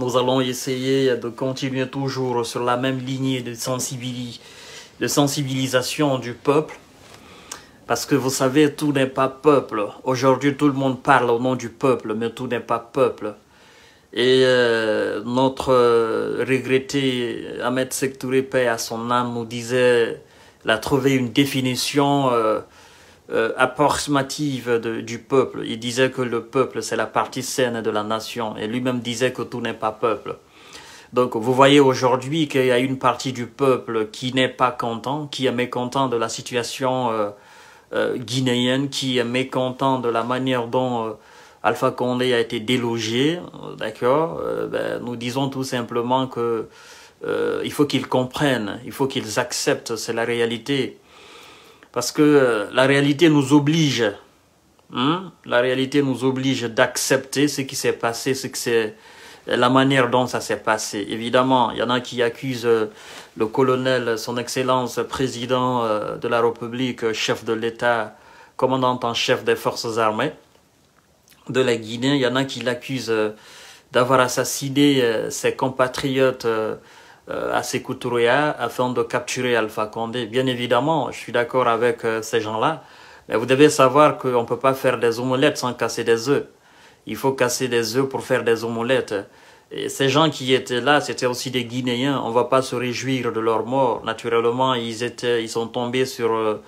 Nous allons essayer de continuer toujours sur la même lignée de, sensibilisation du peuple. Parce que vous savez, tout n'est pas peuple. Aujourd'hui, tout le monde parle au nom du peuple, mais tout n'est pas peuple. Et euh, notre euh, regretté Ahmed Sektouré, à son âme, nous disait, il a trouvé une définition... Euh, euh, du peuple. Il disait que le peuple, c'est la partie saine de la nation. Et lui-même disait que tout n'est pas peuple. Donc vous voyez aujourd'hui qu'il y a une partie du peuple qui n'est pas content, qui est mécontent de la situation euh, euh, guinéenne, qui est mécontent de la manière dont euh, Alpha Condé a été délogé. D'accord ben, Nous disons tout simplement que il faut qu'ils comprennent, il faut qu'ils acceptent, c'est la réalité. Parce que euh, la réalité nous oblige. Hein, la réalité nous oblige d'accepter ce qui s'est passé, ce que c'est euh, la manière dont ça s'est passé. Évidemment, il y en a qui accusent euh, le colonel, son excellence, président de la République, chef de l'État, commandant en chef des forces armées de la Guinée. Il y en a qui l'accusent d'avoir assassiné ses compatriotes euh, à couturiers afin de capturer Alpha Condé. Bien évidemment, je suis d'accord avec euh, ces gens-là, mais vous devez savoir qu'on ne peut pas faire des omelettes sans casser des œufs. Il faut casser des œufs pour faire des omelettes. Et ces gens qui étaient là, c'était aussi des Guinéens. On ne va pas se réjouir de leur mort. Naturellement, ils, étaient, ils sont tombés sur, euh,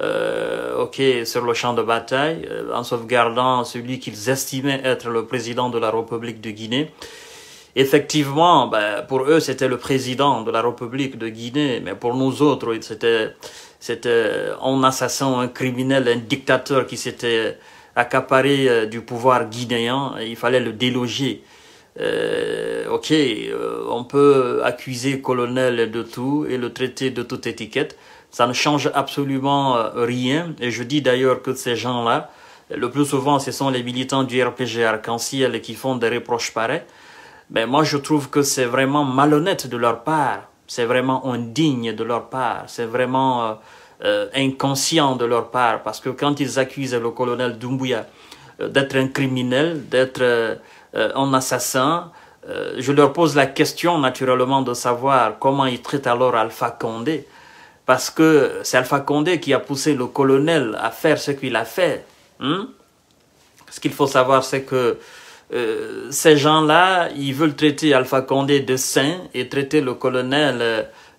euh sur le champ de bataille en sauvegardant celui qu'ils estimaient être le président de la République de Guinée. Effectivement, bah, pour eux, c'était le président de la République de Guinée, mais pour nous autres, c'était, un assassin, un criminel, un dictateur qui s'était accaparé euh, du pouvoir guinéen. il fallait le déloger. Euh, ok, euh, on peut accuser colonel de tout et le traiter de toute étiquette. Ça ne change absolument rien. Et je dis d'ailleurs que ces gens-là, le plus souvent, ce sont les militants du RPG Arc-en-Ciel qui font des reproches pareils. Mais ben, moi, je trouve que c'est vraiment malhonnête de leur part. C'est vraiment indigne de leur part. C'est vraiment euh, euh, inconscient de leur part. Parce que quand ils accusent le colonel Dumbuya euh, d'être un criminel, d'être un assassin, je leur pose la question naturellement de savoir comment ils traitent alors Alpha Condé. Parce que c'est Alpha Condé qui a poussé le colonel à faire ce qu'il a fait. Hein. Ce qu'il faut savoir, c'est que euh, ces gens-là, ils veulent traiter Alpha Condé de saint et traiter le colonel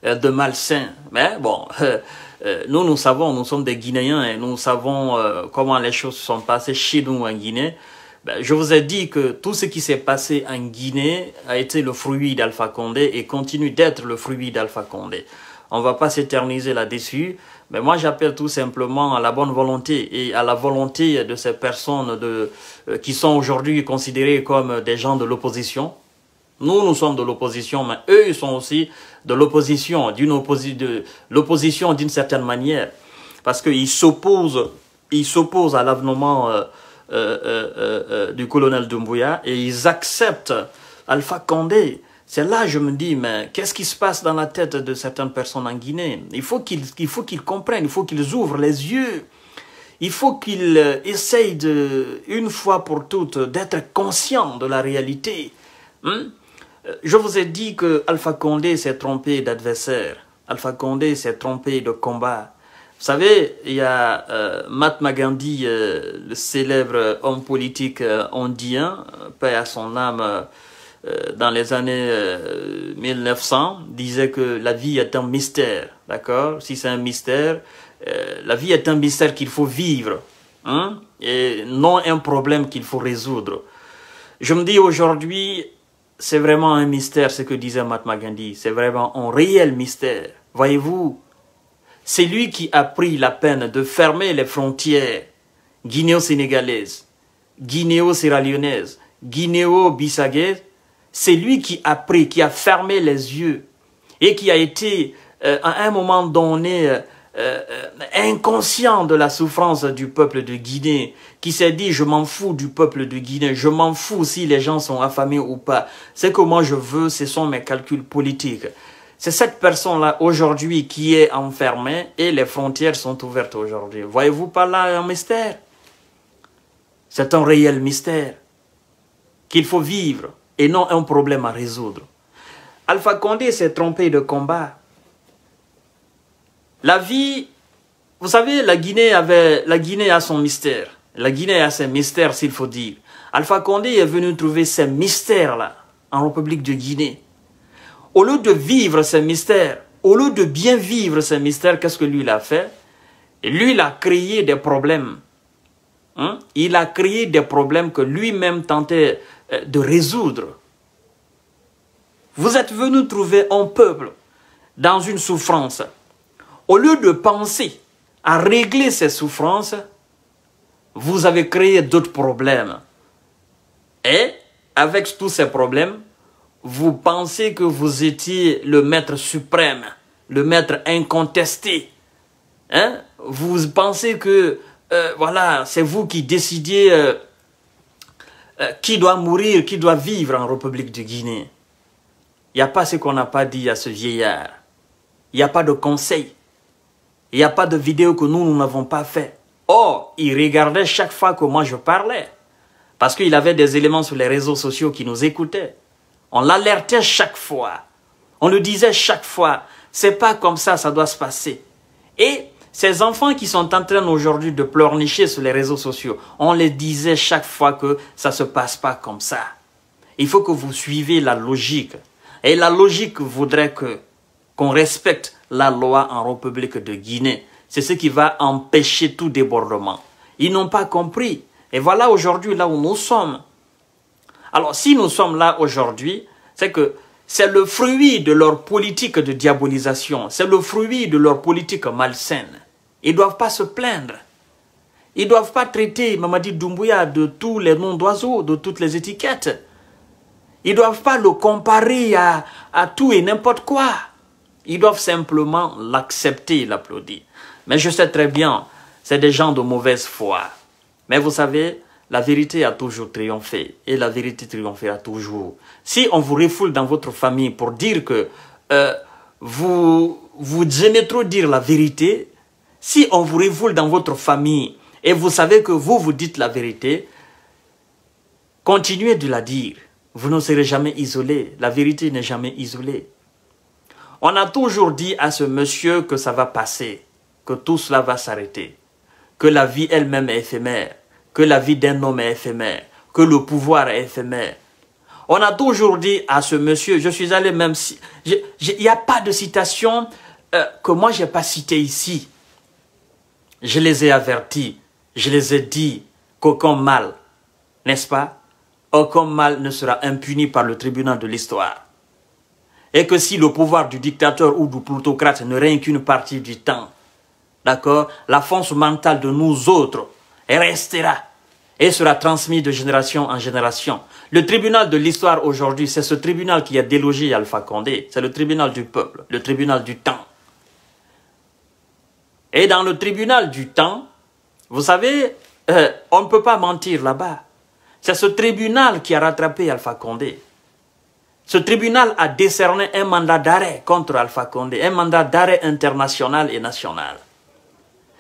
euh, de malsain. Mais bon, euh, nous, nous savons, nous sommes des Guinéens et nous savons comment les choses sont passées chez nous en Guinée. Ben, je vous ai dit que tout ce qui s'est passé en Guinée a été le fruit d'Alpha Condé et continue d'être le fruit d'Alpha Condé. On ne va pas s'éterniser là-dessus. Mais moi, j'appelle tout simplement à la bonne volonté et à la volonté de ces personnes de, euh, qui sont aujourd'hui considérées comme des gens de l'opposition. Nous, nous sommes de l'opposition, mais eux, ils sont aussi de l'opposition, d'une de l'opposition d'une certaine manière. Parce qu'ils s'opposent, ils s'opposent à l'avenement euh, euh, du colonel Doumbouya et ils acceptent Alpha Condé c'est là je me dis, mais qu'est-ce qui se passe dans la tête de certaines personnes en Guinée Il faut qu'ils comprennent, il faut qu'ils ouvrent les yeux. Il faut qu'ils euh, essayent, de, une fois pour toutes, d'être conscients de la réalité. Hein? Euh, je vous ai dit que Alpha Condé s'est trompé d'adversaire. Alpha Condé s'est trompé de combat. Vous savez, il y a euh, Mahatma Gandhi, euh, le célèbre homme politique indien, paix à son âme, euh, dans les années 1900 euh, disait que la vie est un mystère, d'accord Si c'est un mystère, euh, la vie est un mystère qu'il faut vivre, hein? et non un problème qu'il faut résoudre. Je me dis aujourd'hui, c'est vraiment un mystère ce que disait Mahatma Gandhi, c'est vraiment un réel mystère. Voyez-vous, c'est lui qui a pris la peine de fermer les frontières guinéo-sénégalaises, sierra guinéo-bissagaises, c'est lui qui a pris, qui a fermé les yeux et qui a été euh, à un moment donné euh, euh, inconscient de la souffrance du peuple de Guinée, qui s'est dit je m'en fous du peuple de Guinée, je m'en fous si les gens sont affamés ou pas. C'est que moi je veux, ce sont mes calculs politiques. C'est cette personne-là aujourd'hui qui est enfermée et les frontières sont ouvertes aujourd'hui. Voyez-vous pas là un mystère C'est un réel mystère qu'il faut vivre et non un problème à résoudre. Alpha Condé s'est trompé de combat. La vie, vous savez, la Guinée, avait, la Guinée a son mystère. La Guinée a ses mystères, s'il faut dire. Alpha Condé est venu trouver ces mystères-là en République de Guinée. Au lieu de vivre ces mystères, au lieu de bien vivre ces mystères, qu'est-ce que lui il a fait Lui, il a créé des problèmes. Hein? Il a créé des problèmes que lui-même tentait euh, de résoudre. Vous êtes venu trouver un peuple dans une souffrance. Au lieu de penser à régler ces souffrances, vous avez créé d'autres problèmes. Et avec tous ces problèmes, vous pensez que vous étiez le maître suprême, le maître incontesté. Hein? Vous pensez que euh, voilà, c'est vous qui décidiez euh, euh, qui doit mourir, qui doit vivre en République de Guinée. Il n'y a pas ce qu'on n'a pas dit à ce vieillard. Il n'y a pas de conseil. Il n'y a pas de vidéo que nous, nous n'avons pas fait. Or, il regardait chaque fois que moi je parlais. Parce qu'il avait des éléments sur les réseaux sociaux qui nous écoutaient. On l'alertait chaque fois. On le disait chaque fois. C'est pas comme ça, ça doit se passer. Et ces enfants qui sont en train aujourd'hui de pleurnicher sur les réseaux sociaux, on les disait chaque fois que ça ne se passe pas comme ça. Il faut que vous suivez la logique. Et la logique voudrait que qu'on respecte la loi en République de Guinée. C'est ce qui va empêcher tout débordement. Ils n'ont pas compris. Et voilà aujourd'hui là où nous sommes. Alors si nous sommes là aujourd'hui, c'est que c'est le fruit de leur politique de diabolisation, c'est le fruit de leur politique malsaine. Ils ne doivent pas se plaindre. Ils ne doivent pas traiter Mamadi Doumbouya de tous les noms d'oiseaux, de toutes les étiquettes. Ils ne doivent pas le comparer à, à tout et n'importe quoi. Ils doivent simplement l'accepter et l'applaudir. Mais je sais très bien, c'est des gens de mauvaise foi. Mais vous savez, la vérité a toujours triomphé et la vérité triomphera toujours. Si on vous refoule dans votre famille pour dire que euh, vous, vous aimez trop dire la vérité, si on vous révolte dans votre famille et vous savez que vous vous dites la vérité, continuez de la dire. Vous ne serez jamais isolé. La vérité n'est jamais isolée. On a toujours dit à ce monsieur que ça va passer, que tout cela va s'arrêter, que la vie elle-même est éphémère, que la vie d'un homme est éphémère, que le pouvoir est éphémère. On a toujours dit à ce monsieur, je suis allé même... Il n'y a pas de citation euh, que moi, je n'ai pas citée ici. Je les ai avertis, je les ai dit qu'aucun mal, n'est-ce pas Aucun mal ne sera impuni par le tribunal de l'histoire. Et que si le pouvoir du dictateur ou du plutocrate ne règne qu'une partie du temps, d'accord, la force mentale de nous autres restera et sera transmise de génération en génération. Le tribunal de l'histoire aujourd'hui, c'est ce tribunal qui a délogé Alpha Condé. C'est le tribunal du peuple, le tribunal du temps. Et dans le tribunal du temps, vous savez, euh, on ne peut pas mentir là-bas. C'est ce tribunal qui a rattrapé Alpha Condé. Ce tribunal a décerné un mandat d'arrêt contre Alpha Condé, un mandat d'arrêt international et national.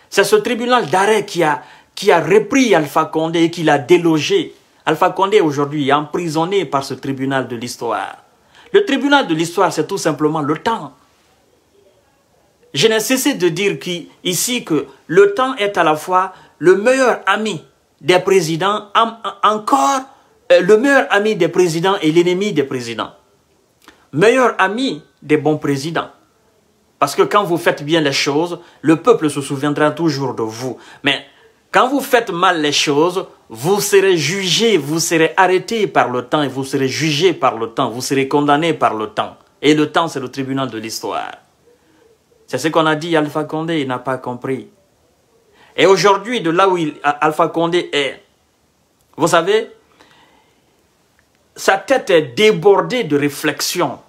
C'est ce tribunal d'arrêt qui a, qui a repris Alpha Condé et qui l'a délogé. Alpha Condé aujourd'hui est emprisonné par ce tribunal de l'histoire. Le tribunal de l'histoire, c'est tout simplement le temps. Je n'ai cessé de dire ici que le temps est à la fois le meilleur ami des présidents, encore euh, le meilleur ami des présidents et l'ennemi des présidents. Meilleur ami des bons présidents. Parce que quand vous faites bien les choses, le peuple se souviendra toujours de vous. Mais quand vous faites mal les choses, vous serez jugé, vous serez arrêté par le temps et vous serez jugé par le temps, vous serez condamné par le temps. Et le temps, c'est le tribunal de l'histoire. C'est ce qu'on a dit, Alpha Condé, il n'a pas compris. Et aujourd'hui, de là où il, Alpha Condé est, vous savez, sa tête est débordée de réflexion.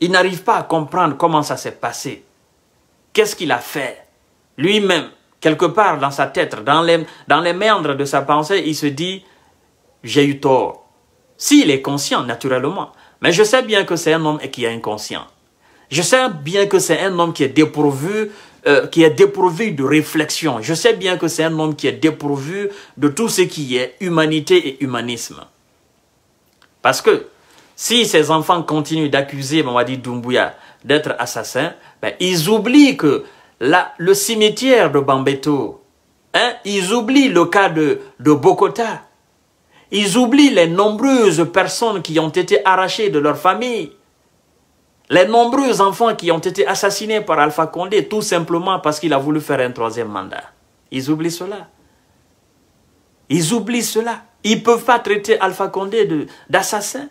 Il n'arrive pas à comprendre comment ça s'est passé. Qu'est-ce qu'il a fait Lui-même, quelque part dans sa tête, dans les, dans les méandres de sa pensée, il se dit « j'ai eu tort ». S'il est conscient, naturellement. Mais je sais bien que c'est un homme qui est inconscient. Je sais bien que c'est un homme qui est dépourvu euh, qui est dépourvu de réflexion. Je sais bien que c'est un homme qui est dépourvu de tout ce qui est humanité et humanisme. Parce que si ces enfants continuent d'accuser Mamadi Doumbouya d'être assassin, ben, ils oublient que le cimetière de Bambeto, hein, ils oublient le cas de, de Bokota, ils oublient les nombreuses personnes qui ont été arrachées de leur famille, les nombreux enfants qui ont été assassinés par Alpha Condé, tout simplement parce qu'il a voulu faire un troisième mandat. Ils oublient cela. Ils oublient cela. Ils ne peuvent pas traiter Alpha Condé d'assassin.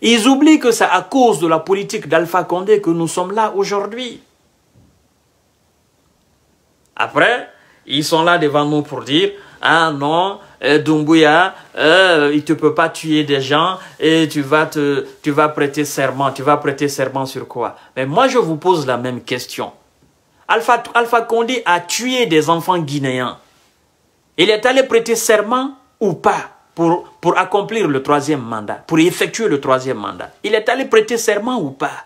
Ils oublient que c'est à cause de la politique d'Alpha Condé que nous sommes là aujourd'hui. Après, ils sont là devant nous pour dire « Ah non, euh, Dunguya, euh, il ne peut pas tuer des gens et tu vas te, tu vas prêter serment. Tu vas prêter serment sur quoi Mais moi, je vous pose la même question. Alpha, Alpha Condé a tué des enfants guinéens. Il est allé prêter serment ou pas pour, pour accomplir le troisième mandat, pour effectuer le troisième mandat. Il est allé prêter serment ou pas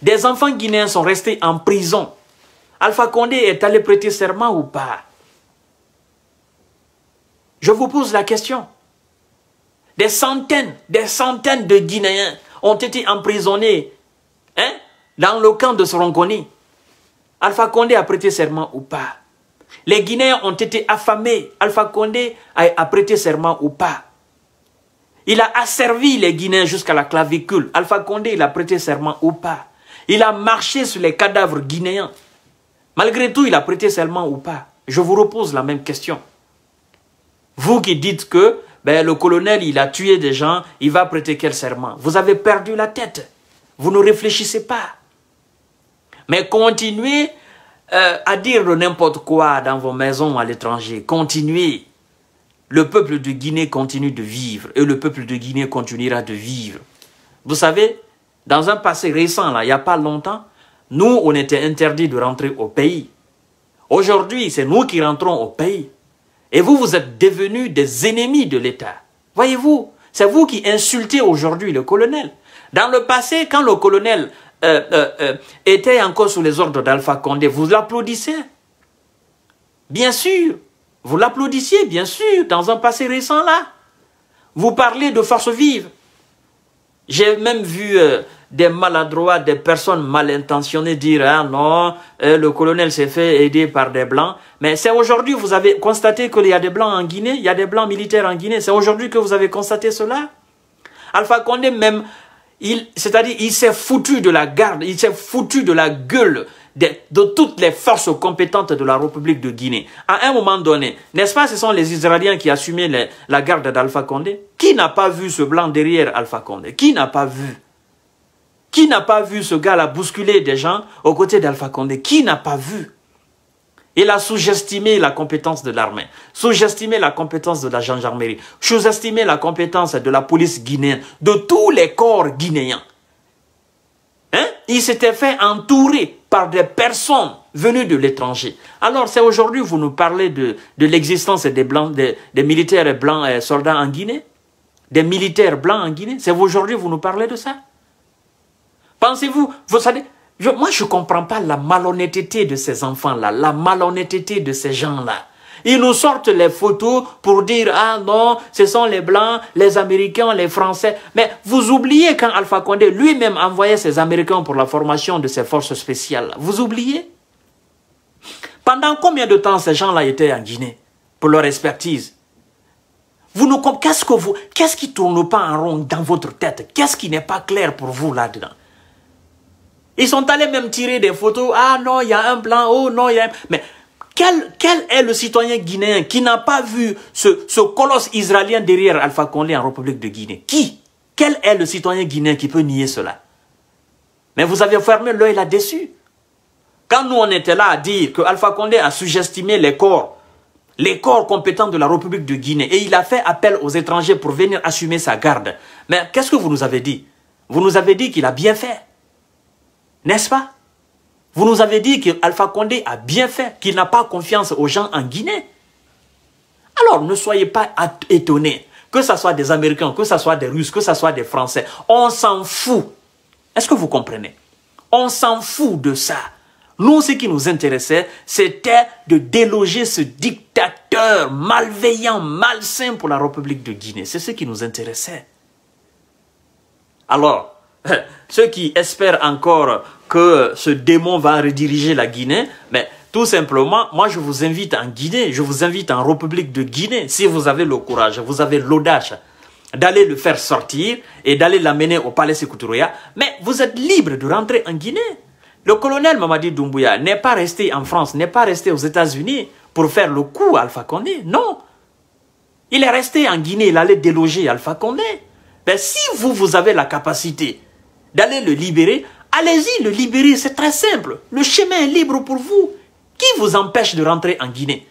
Des enfants guinéens sont restés en prison. Alpha Condé est allé prêter serment ou pas je vous pose la question. Des centaines, des centaines de Guinéens ont été emprisonnés hein, dans le camp de Sorongoni. Alpha Condé a prêté serment ou pas Les Guinéens ont été affamés. Alpha Condé a, prêté serment ou pas Il a asservi les Guinéens jusqu'à la clavicule. Alpha Condé, il a prêté serment ou pas Il a marché sur les cadavres guinéens. Malgré tout, il a prêté serment ou pas Je vous repose la même question. Vous qui dites que ben, le colonel, il a tué des gens, il va prêter quel serment Vous avez perdu la tête. Vous ne réfléchissez pas. Mais continuez euh, à dire n'importe quoi dans vos maisons à l'étranger. Continuez. Le peuple de Guinée continue de vivre et le peuple de Guinée continuera de vivre. Vous savez, dans un passé récent, là, il n'y a pas longtemps, nous, on était interdits de rentrer au pays. Aujourd'hui, c'est nous qui rentrons au pays. Et vous, vous êtes devenus des ennemis de l'État. Voyez-vous, c'est vous qui insultez aujourd'hui le colonel. Dans le passé, quand le colonel euh, euh, euh, était encore sous les ordres d'Alpha Condé, vous l'applaudissiez. Bien sûr, vous l'applaudissiez, bien sûr, dans un passé récent là. Vous parlez de force vive. J'ai même vu des maladroits, des personnes mal intentionnées dire ah non, euh, le colonel s'est fait aider par des blancs. Mais c'est aujourd'hui vous avez constaté qu'il y a des blancs en Guinée, il y a des blancs militaires en Guinée. C'est aujourd'hui que vous avez constaté cela. Alpha Condé même, il, c'est-à-dire il s'est foutu de la garde, il s'est foutu de la gueule de, toutes les forces compétentes de la République de Guinée. À un moment donné, n'est-ce pas, ce sont les Israéliens qui assumaient la garde d'Alpha Condé Qui n'a pas vu ce blanc derrière Alpha Condé Qui n'a pas vu qui n'a pas vu ce gars-là bousculer des gens aux côtés d'Alpha Condé Qui n'a pas vu Il a sous-estimé la compétence de l'armée, sous-estimé la compétence de la gendarmerie, sous-estimé la compétence de la police guinéenne, de tous les corps guinéens. Hein? Il s'était fait entourer par des personnes venues de l'étranger. Alors c'est aujourd'hui vous nous parlez de, l'existence des, des militaires blancs et euh, soldats en Guinée Des militaires blancs en Guinée C'est aujourd'hui vous nous parlez de ça Pensez-vous, vous savez, moi, je ne comprends pas la malhonnêteté de ces enfants-là, la malhonnêteté de ces gens-là. Ils nous sortent les photos pour dire « Ah non, ce sont les Blancs, les Américains, les Français. » Mais vous oubliez quand Alpha Condé lui-même envoyait ses Américains pour la formation de ses forces spéciales. Vous oubliez Pendant combien de temps ces gens-là étaient en Guinée pour leur expertise vous nous qu'est-ce que vous, qu'est-ce qui tourne pas en rond dans votre tête Qu'est-ce qui n'est pas clair pour vous là-dedans ils sont allés même tirer des photos. Ah non, il y a un plan. Oh non, il y a un... Mais quel, quel est le citoyen guinéen qui n'a pas vu ce, colosse israélien derrière Alpha Condé en République de Guinée Qui Quel est le citoyen guinéen qui peut nier cela Mais vous avez fermé l'œil là-dessus. Quand nous, on était là à dire que Alpha Condé a sous-estimé les corps, les corps compétents de la République de Guinée, et il a fait appel aux étrangers pour venir assumer sa garde. Mais qu'est-ce que vous nous avez dit Vous nous avez dit qu'il a bien fait. N'est-ce pas Vous nous avez dit qu'Alpha Condé a bien fait, qu'il n'a pas confiance aux gens en Guinée. Alors ne soyez pas étonnés que ce soit des Américains, que ce soit des Russes, que ce soit des Français. On s'en fout. Est-ce que vous comprenez On s'en fout de ça. Nous, ce qui nous intéressait, c'était de déloger ce dictateur malveillant, malsain pour la République de Guinée. C'est ce qui nous intéressait. Alors, Ceux qui espèrent encore que ce démon va rediriger la Guinée, mais tout simplement, moi je vous invite en Guinée, je vous invite en République de Guinée, si vous avez le courage, vous avez l'audace d'aller le faire sortir et d'aller l'amener au palais Sekuturoya... mais vous êtes libre de rentrer en Guinée. Le colonel Mamadi Doumbouya n'est pas resté en France, n'est pas resté aux États-Unis pour faire le coup à Alpha Condé, non. Il est resté en Guinée, il allait déloger Alpha Condé. Mais si vous, vous avez la capacité d'aller le libérer, allez-y le libérer, c'est très simple. Le chemin est libre pour vous. Qui vous empêche de rentrer en Guinée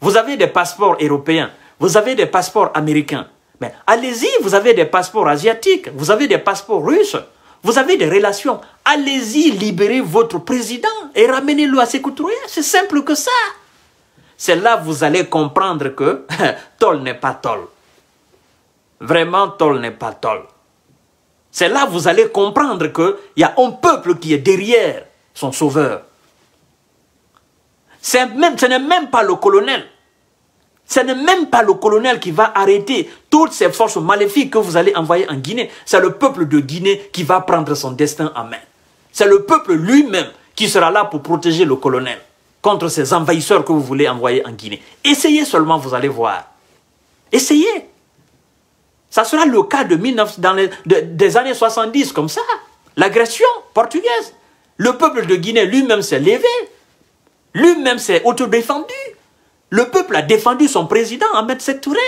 Vous avez des passeports européens, vous avez des passeports américains. Mais allez-y, vous avez des passeports asiatiques, vous avez des passeports russes, vous avez des relations. Allez-y, libérez votre président et ramenez-le à ses couturiers. C'est simple que ça. C'est là que vous allez comprendre que Toll n'est pas Toll. Vraiment, Toll n'est pas Toll. C'est là que vous allez comprendre qu'il y a un peuple qui est derrière son sauveur. Même, ce n'est même pas le colonel. Ce n'est même pas le colonel qui va arrêter toutes ces forces maléfiques que vous allez envoyer en Guinée. C'est le peuple de Guinée qui va prendre son destin en main. C'est le peuple lui-même qui sera là pour protéger le colonel contre ces envahisseurs que vous voulez envoyer en Guinée. Essayez seulement, vous allez voir. Essayez. Ça sera le cas de dans des années 70, comme ça. L'agression portugaise. Le peuple de Guinée lui-même s'est levé. Lui-même s'est autodéfendu. Le peuple a défendu son président, Ahmed Touré.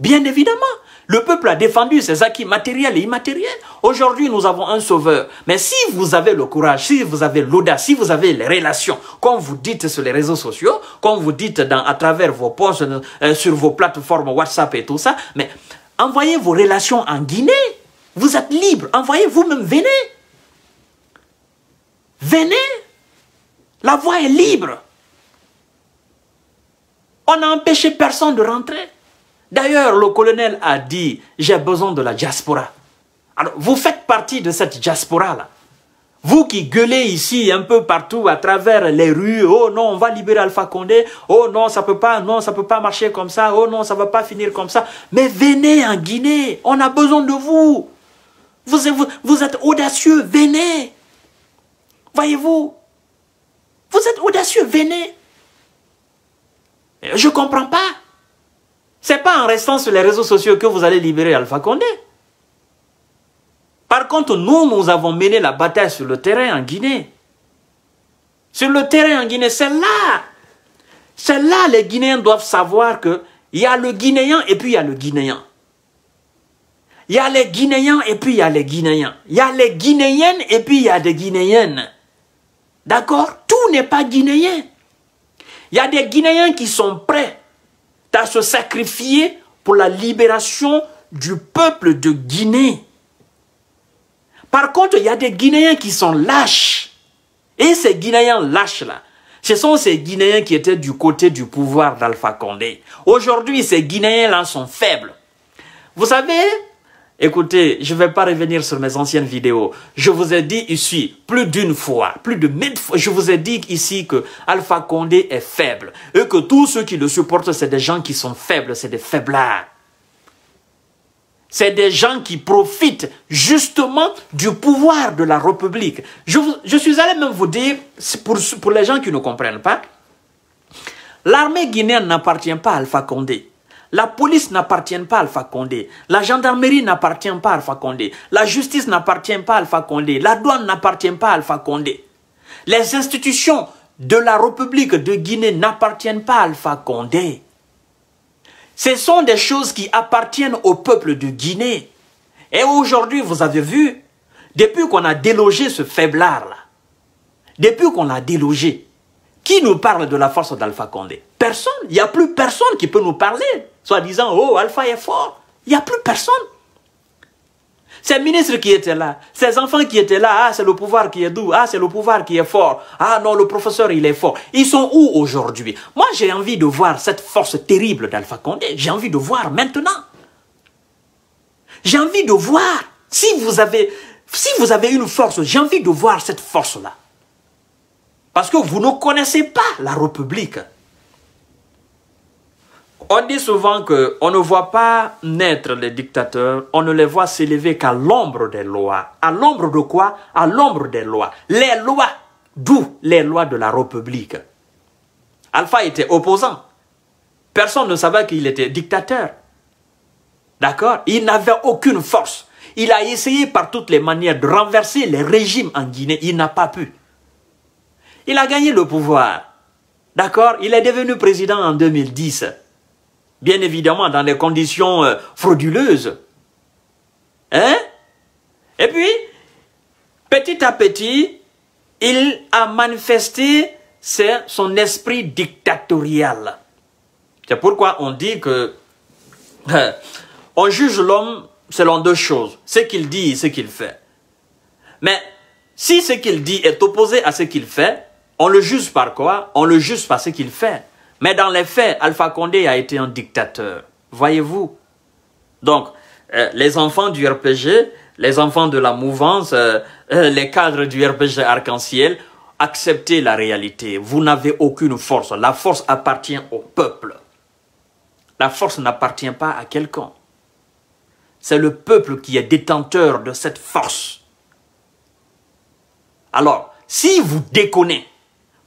Bien évidemment. Le peuple a défendu ses acquis matériels et immatériels. Aujourd'hui, nous avons un sauveur. Mais si vous avez le courage, si vous avez l'audace, si vous avez les relations, comme vous dites sur les réseaux sociaux, comme vous dites à travers vos posts, euh, sur vos plateformes WhatsApp et tout ça, mais Envoyez vos relations en Guinée. Vous êtes libre. Envoyez vous-même. Venez. Venez. La voie est libre. On n'a empêché personne de rentrer. D'ailleurs, le colonel a dit, j'ai besoin de la diaspora. Alors, vous faites partie de cette diaspora-là. Vous qui gueulez ici un peu partout à travers les rues, oh non, on va libérer Alpha Condé, oh non, ça peut pas, non, ça peut pas marcher comme ça, oh non, ça va pas finir comme ça. Mais venez en Guinée, on a besoin de vous. Vous, êtes audacieux, venez. Voyez-vous, vous êtes audacieux, venez. Je comprends pas. C'est pas en restant sur les réseaux sociaux que vous allez libérer Alpha Condé. Par contre, nous, nous avons mené la bataille sur le terrain en Guinée. Sur le terrain en Guinée, c'est là. C'est là les Guinéens doivent savoir qu'il y a le Guinéen et puis il y a le Guinéen. Il y a les Guinéens et puis il y a les Guinéens. Il y a les Guinéennes et puis il y a des Guinéennes. D'accord Tout n'est pas Guinéen. Il y a des Guinéens qui sont prêts à se sacrifier pour la libération du peuple de Guinée. Par contre, il y a des Guinéens qui sont lâches. Et ces Guinéens lâches-là, ce sont ces Guinéens qui étaient du côté du pouvoir d'Alpha Condé. Aujourd'hui, ces Guinéens-là sont faibles. Vous savez, écoutez, je ne vais pas revenir sur mes anciennes vidéos. Je vous ai dit ici, plus d'une fois, plus de mille fois, je vous ai dit ici que Alpha Condé est faible. Et que tous ceux qui le supportent, c'est des gens qui sont faibles, c'est des faiblards. C'est des gens qui profitent justement du pouvoir de la République. Je, suis allé même vous dire, pour, pour les gens qui ne comprennent pas, l'armée guinéenne n'appartient pas à Alpha Condé. La police n'appartient pas à Alpha Condé. La gendarmerie n'appartient pas à Alpha Condé. La justice n'appartient pas à Alpha Condé. La douane n'appartient pas à Alpha Condé. Les institutions de la République de Guinée n'appartiennent pas à Alpha Condé. Ce sont des choses qui appartiennent au peuple de Guinée. Et aujourd'hui, vous avez vu, depuis qu'on a délogé ce faiblard-là, depuis qu'on l'a délogé, qui nous parle de la force d'Alpha Condé Personne. Il n'y a plus personne qui peut nous parler, soit disant « Oh, Alpha est fort ». Il n'y a plus personne. Ces ministres qui étaient là, ces enfants qui étaient là, ah, c'est le pouvoir qui est doux, ah, c'est le pouvoir qui est fort, ah non, le professeur, il est fort. Ils sont où aujourd'hui Moi, j'ai envie de voir cette force terrible d'Alpha Condé, j'ai envie de voir maintenant. J'ai envie de voir, si vous avez, si vous avez une force, j'ai envie de voir cette force-là. Parce que vous ne connaissez pas la République. On dit souvent qu'on ne voit pas naître les dictateurs, on ne les voit s'élever qu'à l'ombre des lois. À l'ombre de quoi À l'ombre des lois. Les lois, d'où les lois de la République. Alpha était opposant. Personne ne savait qu'il était dictateur. D'accord Il n'avait aucune force. Il a essayé par toutes les manières de renverser les régimes en Guinée. Il n'a pas pu. Il a gagné le pouvoir. D'accord Il est devenu président en 2010 bien évidemment dans des conditions euh, frauduleuses. Hein Et puis, petit à petit, il a manifesté son esprit dictatorial. C'est pourquoi on dit que on juge l'homme selon deux choses, ce qu'il dit et ce qu'il fait. Mais si ce qu'il dit est opposé à ce qu'il fait, on le juge par quoi On le juge par ce qu'il fait. Mais dans les faits, Alpha Condé a été un dictateur. Voyez-vous Donc, euh, les enfants du RPG, les enfants de la mouvance, euh, euh, les cadres du RPG arc-en-ciel, acceptez la réalité. Vous n'avez aucune force. La force appartient au peuple. La force n'appartient pas à quelqu'un. C'est le peuple qui est détenteur de cette force. Alors, si vous déconnez,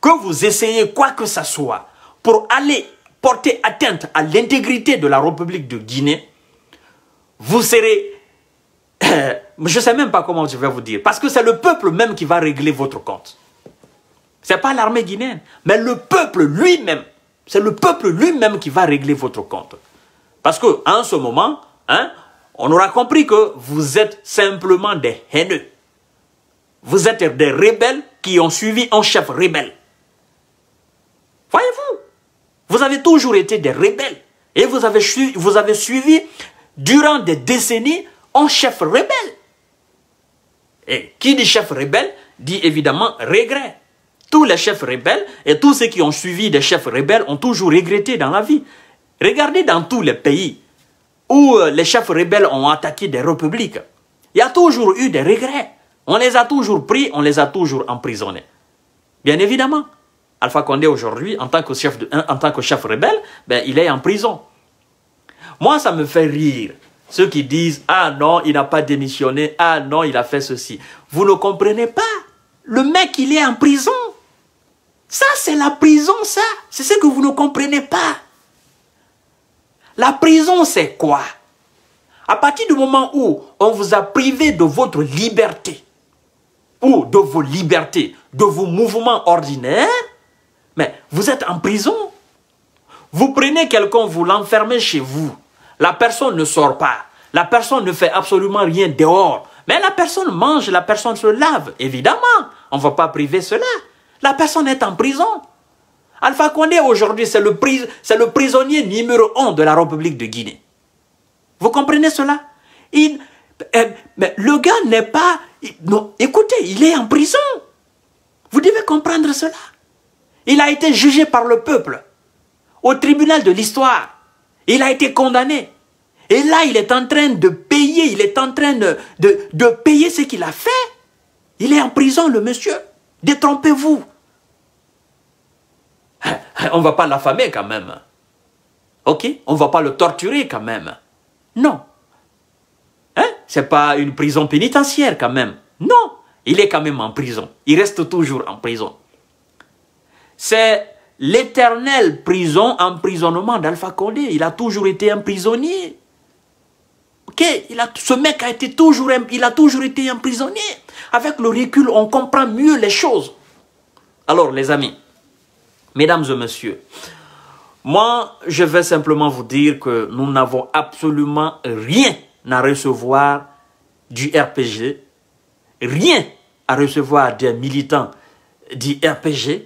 que vous essayez quoi que ce soit, pour aller porter atteinte à l'intégrité de la République de Guinée, vous serez... je ne sais même pas comment je vais vous dire. Parce que c'est le peuple même qui va régler votre compte. Ce n'est pas l'armée guinéenne, mais le peuple lui-même. C'est le peuple lui-même qui va régler votre compte. Parce qu'en ce moment, hein, on aura compris que vous êtes simplement des haineux. Vous êtes des rebelles qui ont suivi un chef rebelle. Voyez-vous vous avez toujours été des rebelles. Et vous avez, vous avez suivi, durant des décennies, un chef rebelle. Et qui dit chef rebelle, dit évidemment regret. Tous les chefs rebelles et tous ceux qui ont suivi des chefs rebelles ont toujours regretté dans la vie. Regardez dans tous les pays où euh, les chefs rebelles ont attaqué des républiques. Il y a toujours eu des regrets. On les a toujours pris, on les a toujours emprisonnés. Bien évidemment. Alpha Condé aujourd'hui, en tant que chef, en tant que chef rebelle, ben, il est en prison. Moi, ça me fait rire. Ceux qui disent « Ah non, il n'a pas démissionné. Ah non, il a fait ceci. » Vous ne comprenez pas. Le mec, il est en prison. Ça, c'est la prison, ça. C'est ce que vous ne comprenez pas. La prison, c'est quoi À partir du moment où on vous a privé de votre liberté, ou de vos libertés, de vos mouvements ordinaires, mais vous êtes en prison. Vous prenez quelqu'un, vous l'enfermez chez vous. La personne ne sort pas. La personne ne fait absolument rien dehors. Mais la personne mange, la personne se lave. Évidemment, on ne va pas priver cela. La personne est en prison. Alpha Condé, aujourd'hui, c'est le, prisonnier numéro un de la République de Guinée. Vous comprenez cela il, euh, Mais le gars n'est pas... non, écoutez, il est en prison. Vous devez comprendre cela. Il a été jugé par le peuple, au tribunal de l'histoire. Il a été condamné. Et là, il est en train de payer, il est en train de, payer ce qu'il a fait. Il est en prison, le monsieur. Détrompez-vous. On ne va pas l'affamer quand même. OK On ne va pas le torturer quand même. Non. Hein Ce n'est pas une prison pénitentiaire quand même. Non. Il est quand même en prison. Il reste toujours en prison. C'est l'éternel prison, emprisonnement d'Alpha Condé. Il a toujours été un prisonnier. il ce mec a été toujours, il a toujours été un prisonnier. Avec le recul, on comprend mieux les choses. Alors, les amis, mesdames et messieurs, moi, je vais simplement vous dire que nous n'avons absolument rien à recevoir du RPG, rien à recevoir des militants du RPG,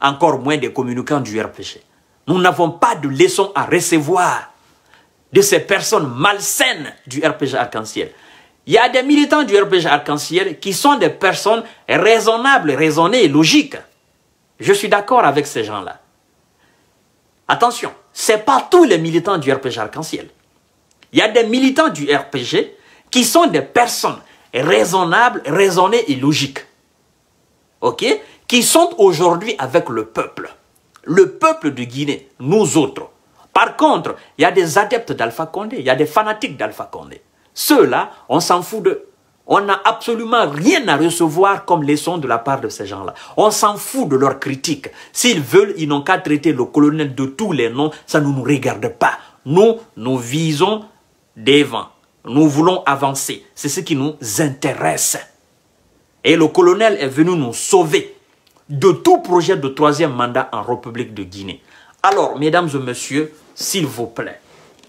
encore moins des communicants du RPG. Nous n'avons pas de leçons à recevoir de ces personnes malsaines du RPG Arc-en-Ciel. Il y a des militants du RPG Arc-en-Ciel qui sont des personnes raisonnables, raisonnées et logiques. Je suis d'accord avec ces gens-là. Attention, c'est pas tous les militants du RPG Arc-en-Ciel. Il y a des militants du RPG qui sont des personnes raisonnables, raisonnées et logiques. OK qui sont aujourd'hui avec le peuple. Le peuple de Guinée, nous autres. Par contre, il y a des adeptes d'Alpha Condé, il y a des fanatiques d'Alpha Condé. Ceux-là, on s'en fout d'eux. On n'a absolument rien à recevoir comme leçon de la part de ces gens-là. On s'en fout de leurs critiques. S'ils veulent, ils n'ont qu'à traiter le colonel de tous les noms, ça ne nous regarde pas. Nous, nous visons devant. Nous voulons avancer. C'est ce qui nous intéresse. Et le colonel est venu nous sauver de tout projet de troisième mandat en République de Guinée. Alors, mesdames et messieurs, s'il vous plaît,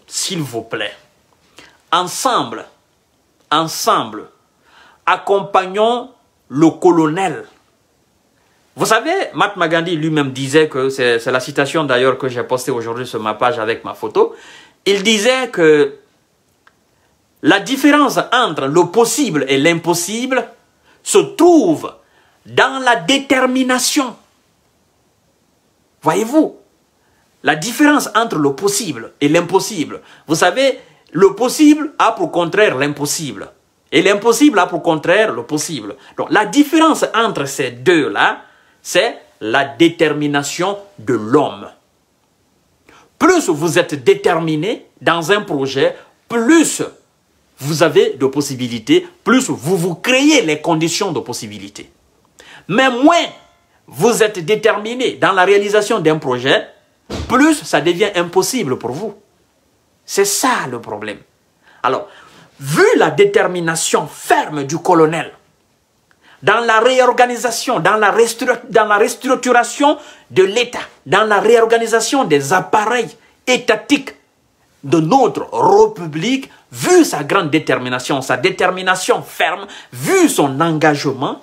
s'il vous plaît, ensemble, ensemble, accompagnons le colonel. Vous savez, Matt Magandhi lui-même disait que, c'est la citation d'ailleurs que j'ai postée aujourd'hui sur ma page avec ma photo, il disait que la différence entre le possible et l'impossible se trouve dans la détermination. Voyez-vous la différence entre le possible et l'impossible. Vous savez, le possible a pour contraire l'impossible. Et l'impossible a pour contraire le possible. Donc la différence entre ces deux-là, c'est la détermination de l'homme. Plus vous êtes déterminé dans un projet, plus vous avez de possibilités, plus vous vous créez les conditions de possibilités. Mais moins vous êtes déterminé dans la réalisation d'un projet, plus ça devient impossible pour vous. C'est ça le problème. Alors, vu la détermination ferme du colonel, dans la réorganisation, dans la, dans la restructuration de l'État, dans la réorganisation des appareils étatiques de notre République, vu sa grande détermination, sa détermination ferme, vu son engagement,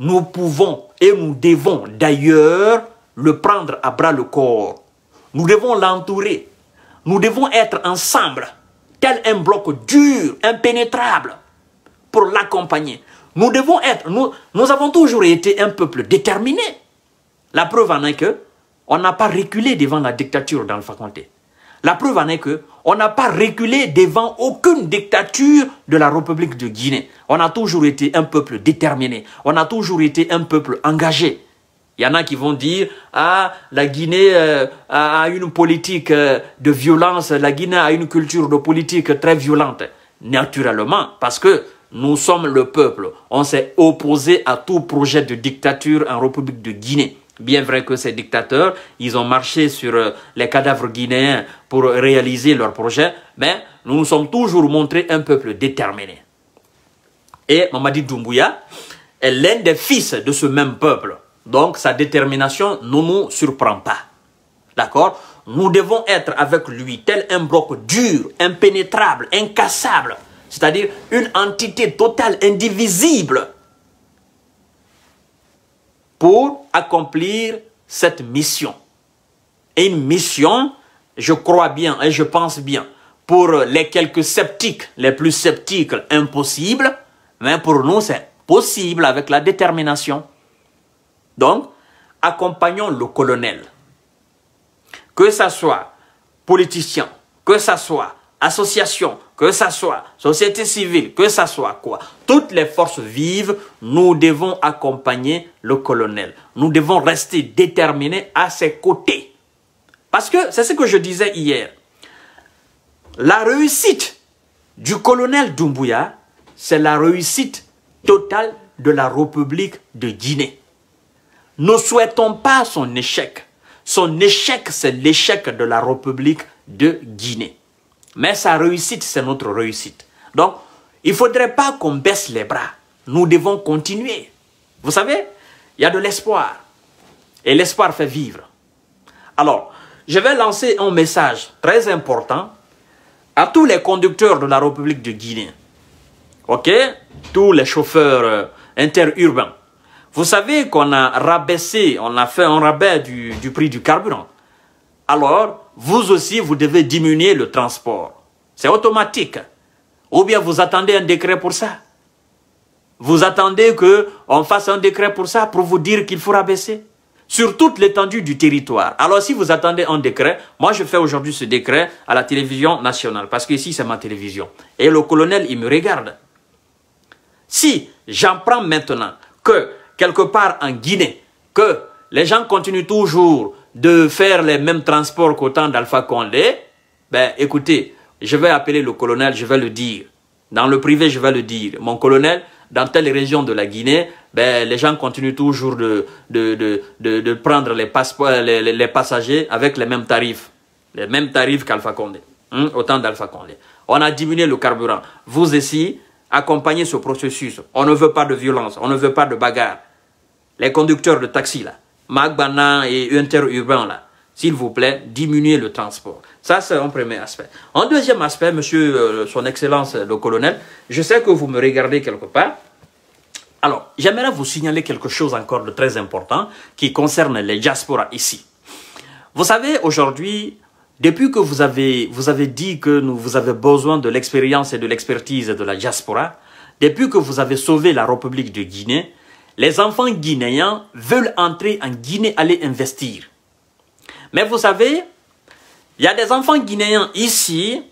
nous pouvons et nous devons d'ailleurs le prendre à bras le corps. Nous devons l'entourer. Nous devons être ensemble, tel un bloc dur, impénétrable, pour l'accompagner. Nous devons être, nous, avons toujours été un peuple déterminé. La preuve en est que on n'a pas reculé devant la dictature dans le faculté. La preuve en est que on n'a pas reculé devant aucune dictature de la République de Guinée. On a toujours été un peuple déterminé. On a toujours été un peuple engagé. Il y en a qui vont dire ah la Guinée euh, a une politique euh, de violence, la Guinée a une culture de politique très violente. Naturellement, parce que nous sommes le peuple. On s'est opposé à tout projet de dictature en République de Guinée. Bien vrai que ces dictateurs, ils ont marché sur euh, les cadavres guinéens pour réaliser leur projet, mais nous nous sommes toujours montrés un peuple déterminé. Et Mamadi Doumbouya est l'un des fils de ce même peuple. Donc sa détermination ne nous surprend pas. D'accord Nous devons être avec lui tel un bloc dur, impénétrable, incassable. C'est-à-dire une entité totale, indivisible pour accomplir cette mission. Une mission, je crois bien et je pense bien, pour les quelques sceptiques, les plus sceptiques, impossible, mais pour nous, c'est possible avec la détermination. Donc, accompagnons le colonel. Que ce soit politicien, que ce soit association, que ça soit société civile, que ça soit quoi, toutes les forces vives, nous devons accompagner le colonel. Nous devons rester déterminés à ses côtés. Parce que c'est ce que je disais hier. La réussite du colonel Doumbouya, c'est la réussite totale de la République de Guinée. Ne souhaitons pas son échec. Son échec, c'est l'échec de la République de Guinée. Mais sa réussite, c'est notre réussite. Donc, il ne faudrait pas qu'on baisse les bras. Nous devons continuer. Vous savez, il y a de l'espoir. Et l'espoir fait vivre. Alors, je vais lancer un message très important à tous les conducteurs de la République de Guinée. OK Tous les chauffeurs euh, interurbains. Vous savez qu'on a rabaissé, on a fait un rabais du, du prix du carburant. Alors, vous aussi, vous devez diminuer le transport. C'est automatique. Ou bien vous attendez un décret pour ça. Vous attendez qu'on fasse un décret pour ça, pour vous dire qu'il faut rabaisser sur toute l'étendue du territoire. Alors si vous attendez un décret, moi je fais aujourd'hui ce décret à la télévision nationale, parce que ici c'est ma télévision. Et le colonel, il me regarde. Si j'en prends maintenant que quelque part en Guinée, que les gens continuent toujours de faire les mêmes transports qu'au temps d'Alpha Condé, ben écoutez, je vais appeler le colonel, je vais le dire. Dans le privé, je vais le dire. Mon colonel, dans telle région de la Guinée, ben, les gens continuent toujours de, prendre euh, les, passagers avec les mêmes tarifs. Les mêmes tarifs qu'Alpha Condé, hein, au temps d'Alpha Condé. On a diminué le carburant. Vous ici, accompagnez ce processus. On ne veut pas de violence, on ne veut pas de bagarre. Les conducteurs de taxi, là, Magbana et interurbain là. S'il vous plaît, diminuez le transport. Ça, c'est un premier aspect. En deuxième aspect, monsieur, euh, son excellence, le colonel, je sais que vous me regardez quelque part. Alors, j'aimerais vous signaler quelque chose encore de très important qui concerne les diasporas ici. Vous savez, aujourd'hui, depuis que vous avez, vous avez dit que vous avez besoin de l'expérience et de l'expertise de la diaspora, depuis que vous avez sauvé la République de Guinée, les enfants guinéens veulent entrer en Guinée, aller investir. Mais vous savez, il y a des enfants guinéens ici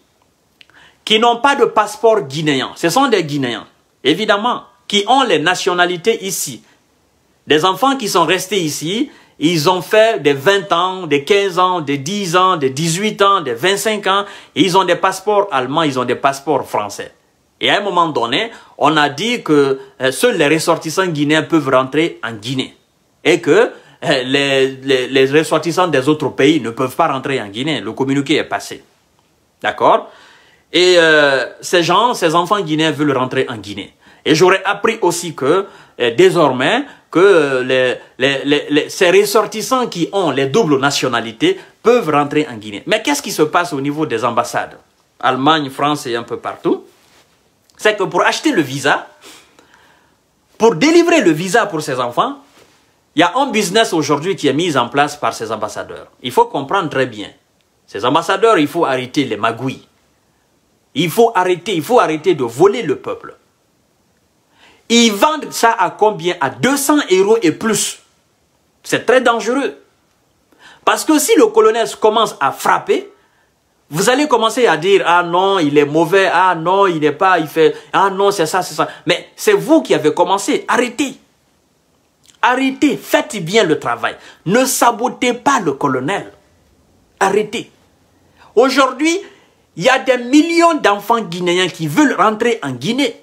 qui n'ont pas de passeport guinéen. Ce sont des Guinéens, évidemment, qui ont les nationalités ici. Des enfants qui sont restés ici, ils ont fait des 20 ans, des 15 ans, des 10 ans, des 18 ans, des 25 ans, ils ont des passeports allemands, ils ont des passeports français. Et à un moment donné, on a dit que euh, seuls les ressortissants guinéens peuvent rentrer en Guinée. Et que euh, les, ressortissants des autres pays ne peuvent pas rentrer en Guinée. Le communiqué est passé. D'accord Et euh, ces gens, ces enfants guinéens veulent rentrer en Guinée. Et j'aurais appris aussi que, désormais, que ces ressortissants qui ont les doubles nationalités peuvent rentrer en Guinée. Mais qu'est-ce qui se passe au niveau des ambassades Allemagne, France et un peu partout c'est que pour acheter le visa, pour délivrer le visa pour ses enfants, il y a un business aujourd'hui qui est mis en place par ces ambassadeurs. Il faut comprendre très bien. Ces ambassadeurs, il faut arrêter les magouilles. Il faut arrêter, il faut arrêter de voler le peuple. Ils vendent ça à combien À 200 euros et plus. C'est très dangereux. Parce que si le colonel commence à frapper, vous allez commencer à dire, ah non, il est mauvais, ah non, il n'est pas, il fait, ah non, c'est ça, c'est ça. Mais c'est vous qui avez commencé. Arrêtez. Arrêtez. Faites bien le travail. Ne sabotez pas le colonel. Arrêtez. Aujourd'hui, il y a des millions d'enfants guinéens qui veulent rentrer en Guinée.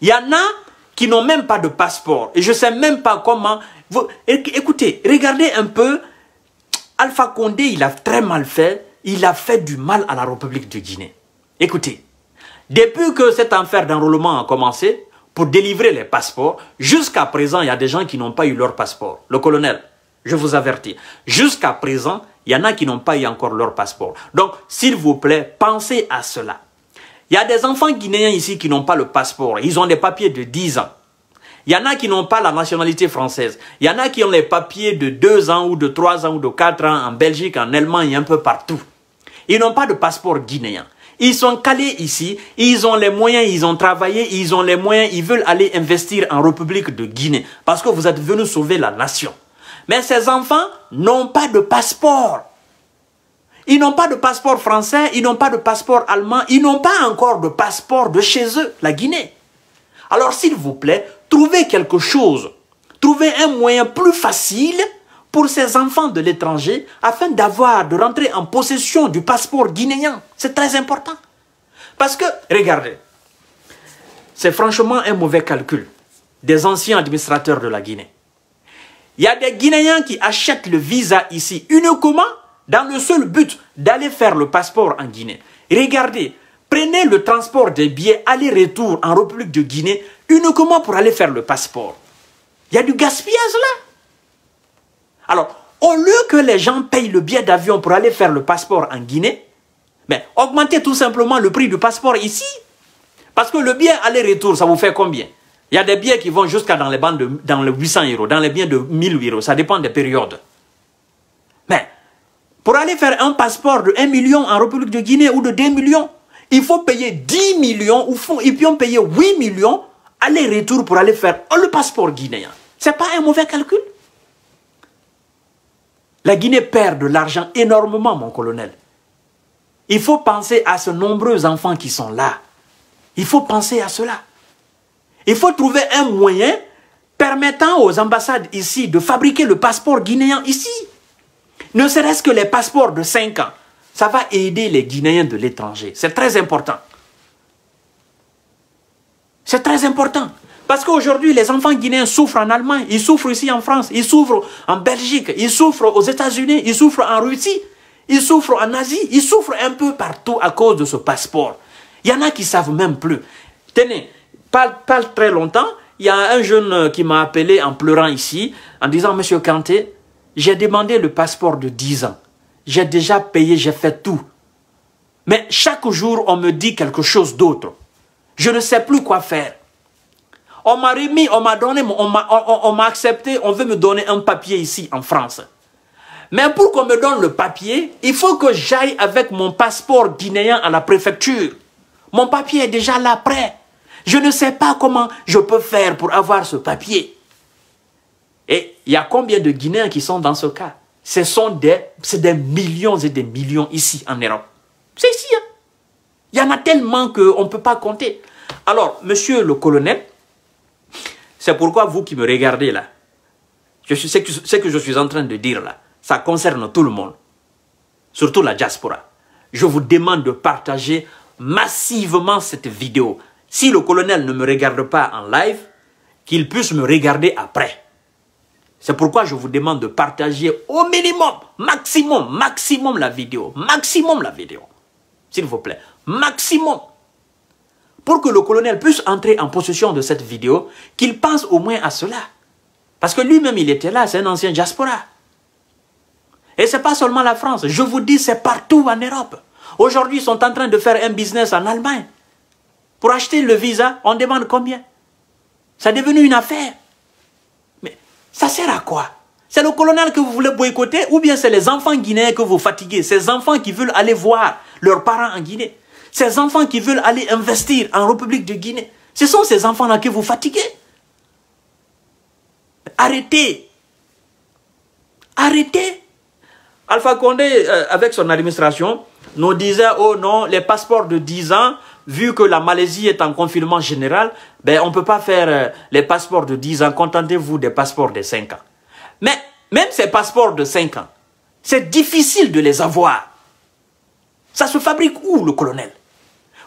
Il y en a qui n'ont même pas de passeport. Et je ne sais même pas comment. Vous... Écoutez, regardez un peu. Alpha Condé, il a très mal fait il a fait du mal à la République de Guinée. Écoutez, depuis que cet enfer d'enrôlement a commencé, pour délivrer les passeports, jusqu'à présent, il y a des gens qui n'ont pas eu leur passeport. Le colonel, je vous avertis, jusqu'à présent, il y en a qui n'ont pas eu encore leur passeport. Donc, s'il vous plaît, pensez à cela. Il y a des enfants guinéens ici qui n'ont pas le passeport. Ils ont des papiers de 10 ans. Il y en a qui n'ont pas la nationalité française. Il y en a qui ont les papiers de 2 ans ou de 3 ans ou de 4 ans en Belgique, en Allemagne, un peu partout. Ils n'ont pas de passeport guinéen. Ils sont calés ici, ils ont les moyens, ils ont travaillé, ils ont les moyens, ils veulent aller investir en République de Guinée parce que vous êtes venus sauver la nation. Mais ces enfants n'ont pas de passeport. Ils n'ont pas de passeport français, ils n'ont pas de passeport allemand, ils n'ont pas encore de passeport de chez eux, la Guinée. Alors s'il vous plaît, trouvez quelque chose, trouvez un moyen plus facile pour ces enfants de l'étranger afin d'avoir, de rentrer en possession du passeport guinéen. C'est très important. Parce que, regardez, c'est franchement un mauvais calcul des anciens administrateurs de la Guinée. Il y a des Guinéens qui achètent le visa ici une uniquement dans le seul but d'aller faire le passeport en Guinée. Regardez, prenez le transport des billets aller-retour en République de Guinée uniquement pour aller faire le passeport. Il y a du gaspillage là. Alors, au lieu que les gens payent le billet d'avion pour aller faire le passeport en Guinée, mais augmentez tout simplement le prix du passeport ici. Parce que le billet aller-retour, ça vous fait combien Il y a des billets qui vont jusqu'à dans les bandes de, dans 800 euros, dans les billets de 1000 euros. Ça dépend des périodes. Mais pour aller faire un passeport de 1 million en République de Guinée ou de 2 millions, il faut payer 10 millions ou ils peuvent payer 8 millions aller-retour pour aller faire le passeport guinéen. C'est pas un mauvais calcul la Guinée perd de l'argent énormément, mon colonel. Il faut penser à ces nombreux enfants qui sont là. Il faut penser à cela. Il faut trouver un moyen permettant aux ambassades ici de fabriquer le passeport guinéen ici. Ne serait-ce que les passeports de 5 ans. Ça va aider les Guinéens de l'étranger. C'est très important. C'est très important. Parce qu'aujourd'hui, les enfants guinéens souffrent en Allemagne, ils souffrent ici en France, ils souffrent en Belgique, ils souffrent aux États-Unis, ils souffrent en Russie, ils souffrent en Asie, ils souffrent un peu partout à cause de ce passeport. Il y en a qui savent même plus. Tenez, pas, pas très longtemps, il y a un jeune euh, qui m'a appelé en pleurant ici, en disant, Monsieur Kanté, j'ai demandé le passeport de 10 ans. J'ai déjà payé, j'ai fait tout. Mais chaque jour, on me dit quelque chose d'autre. Je ne sais plus quoi faire. On m'a remis, on m'a donné, on m'a accepté, on veut me donner un papier ici en France. Mais pour qu'on me donne le papier, il faut que j'aille avec mon passeport guinéen à la préfecture. Mon papier est déjà là, prêt. Je ne sais pas comment je peux faire pour avoir ce papier. Et il y a combien de Guinéens qui sont dans ce cas Ce sont des, des millions et des millions ici en Europe. C'est ici. Hein. Il y en a tellement qu'on ne peut pas compter. Alors, monsieur le colonel, c'est pourquoi vous qui me regardez là, je que, ce que je suis en train de dire là, ça concerne tout le monde, surtout la diaspora. Je vous demande de partager massivement cette vidéo. Si le colonel ne me regarde pas en live, qu'il puisse me regarder après. C'est pourquoi je vous demande de partager au minimum, maximum, maximum la vidéo. Maximum la vidéo. S'il vous plaît. Maximum pour que le colonel puisse entrer en possession de cette vidéo, qu'il pense au moins à cela. Parce que lui-même, il était là, c'est un ancien diaspora. Et ce n'est pas seulement la France. Je vous dis, c'est partout en Europe. Aujourd'hui, ils sont en train de faire un business en Allemagne. Pour acheter le visa, on demande combien Ça est devenu une affaire. Mais ça sert à quoi C'est le colonel que vous voulez boycotter ou bien c'est les enfants guinéens que vous fatiguez Ces enfants qui veulent aller voir leurs parents en Guinée. Ces enfants qui veulent aller investir en République de Guinée, ce sont ces enfants-là que vous fatiguez. Arrêtez. Arrêtez. Alpha Condé, euh, avec son administration, nous disait, oh non, les passeports de 10 ans, vu que la Malaisie est en confinement général, ben, on ne peut pas faire euh, les passeports de 10 ans, contentez-vous des passeports de 5 ans. Mais même ces passeports de 5 ans, c'est difficile de les avoir. Ça se fabrique où, le colonel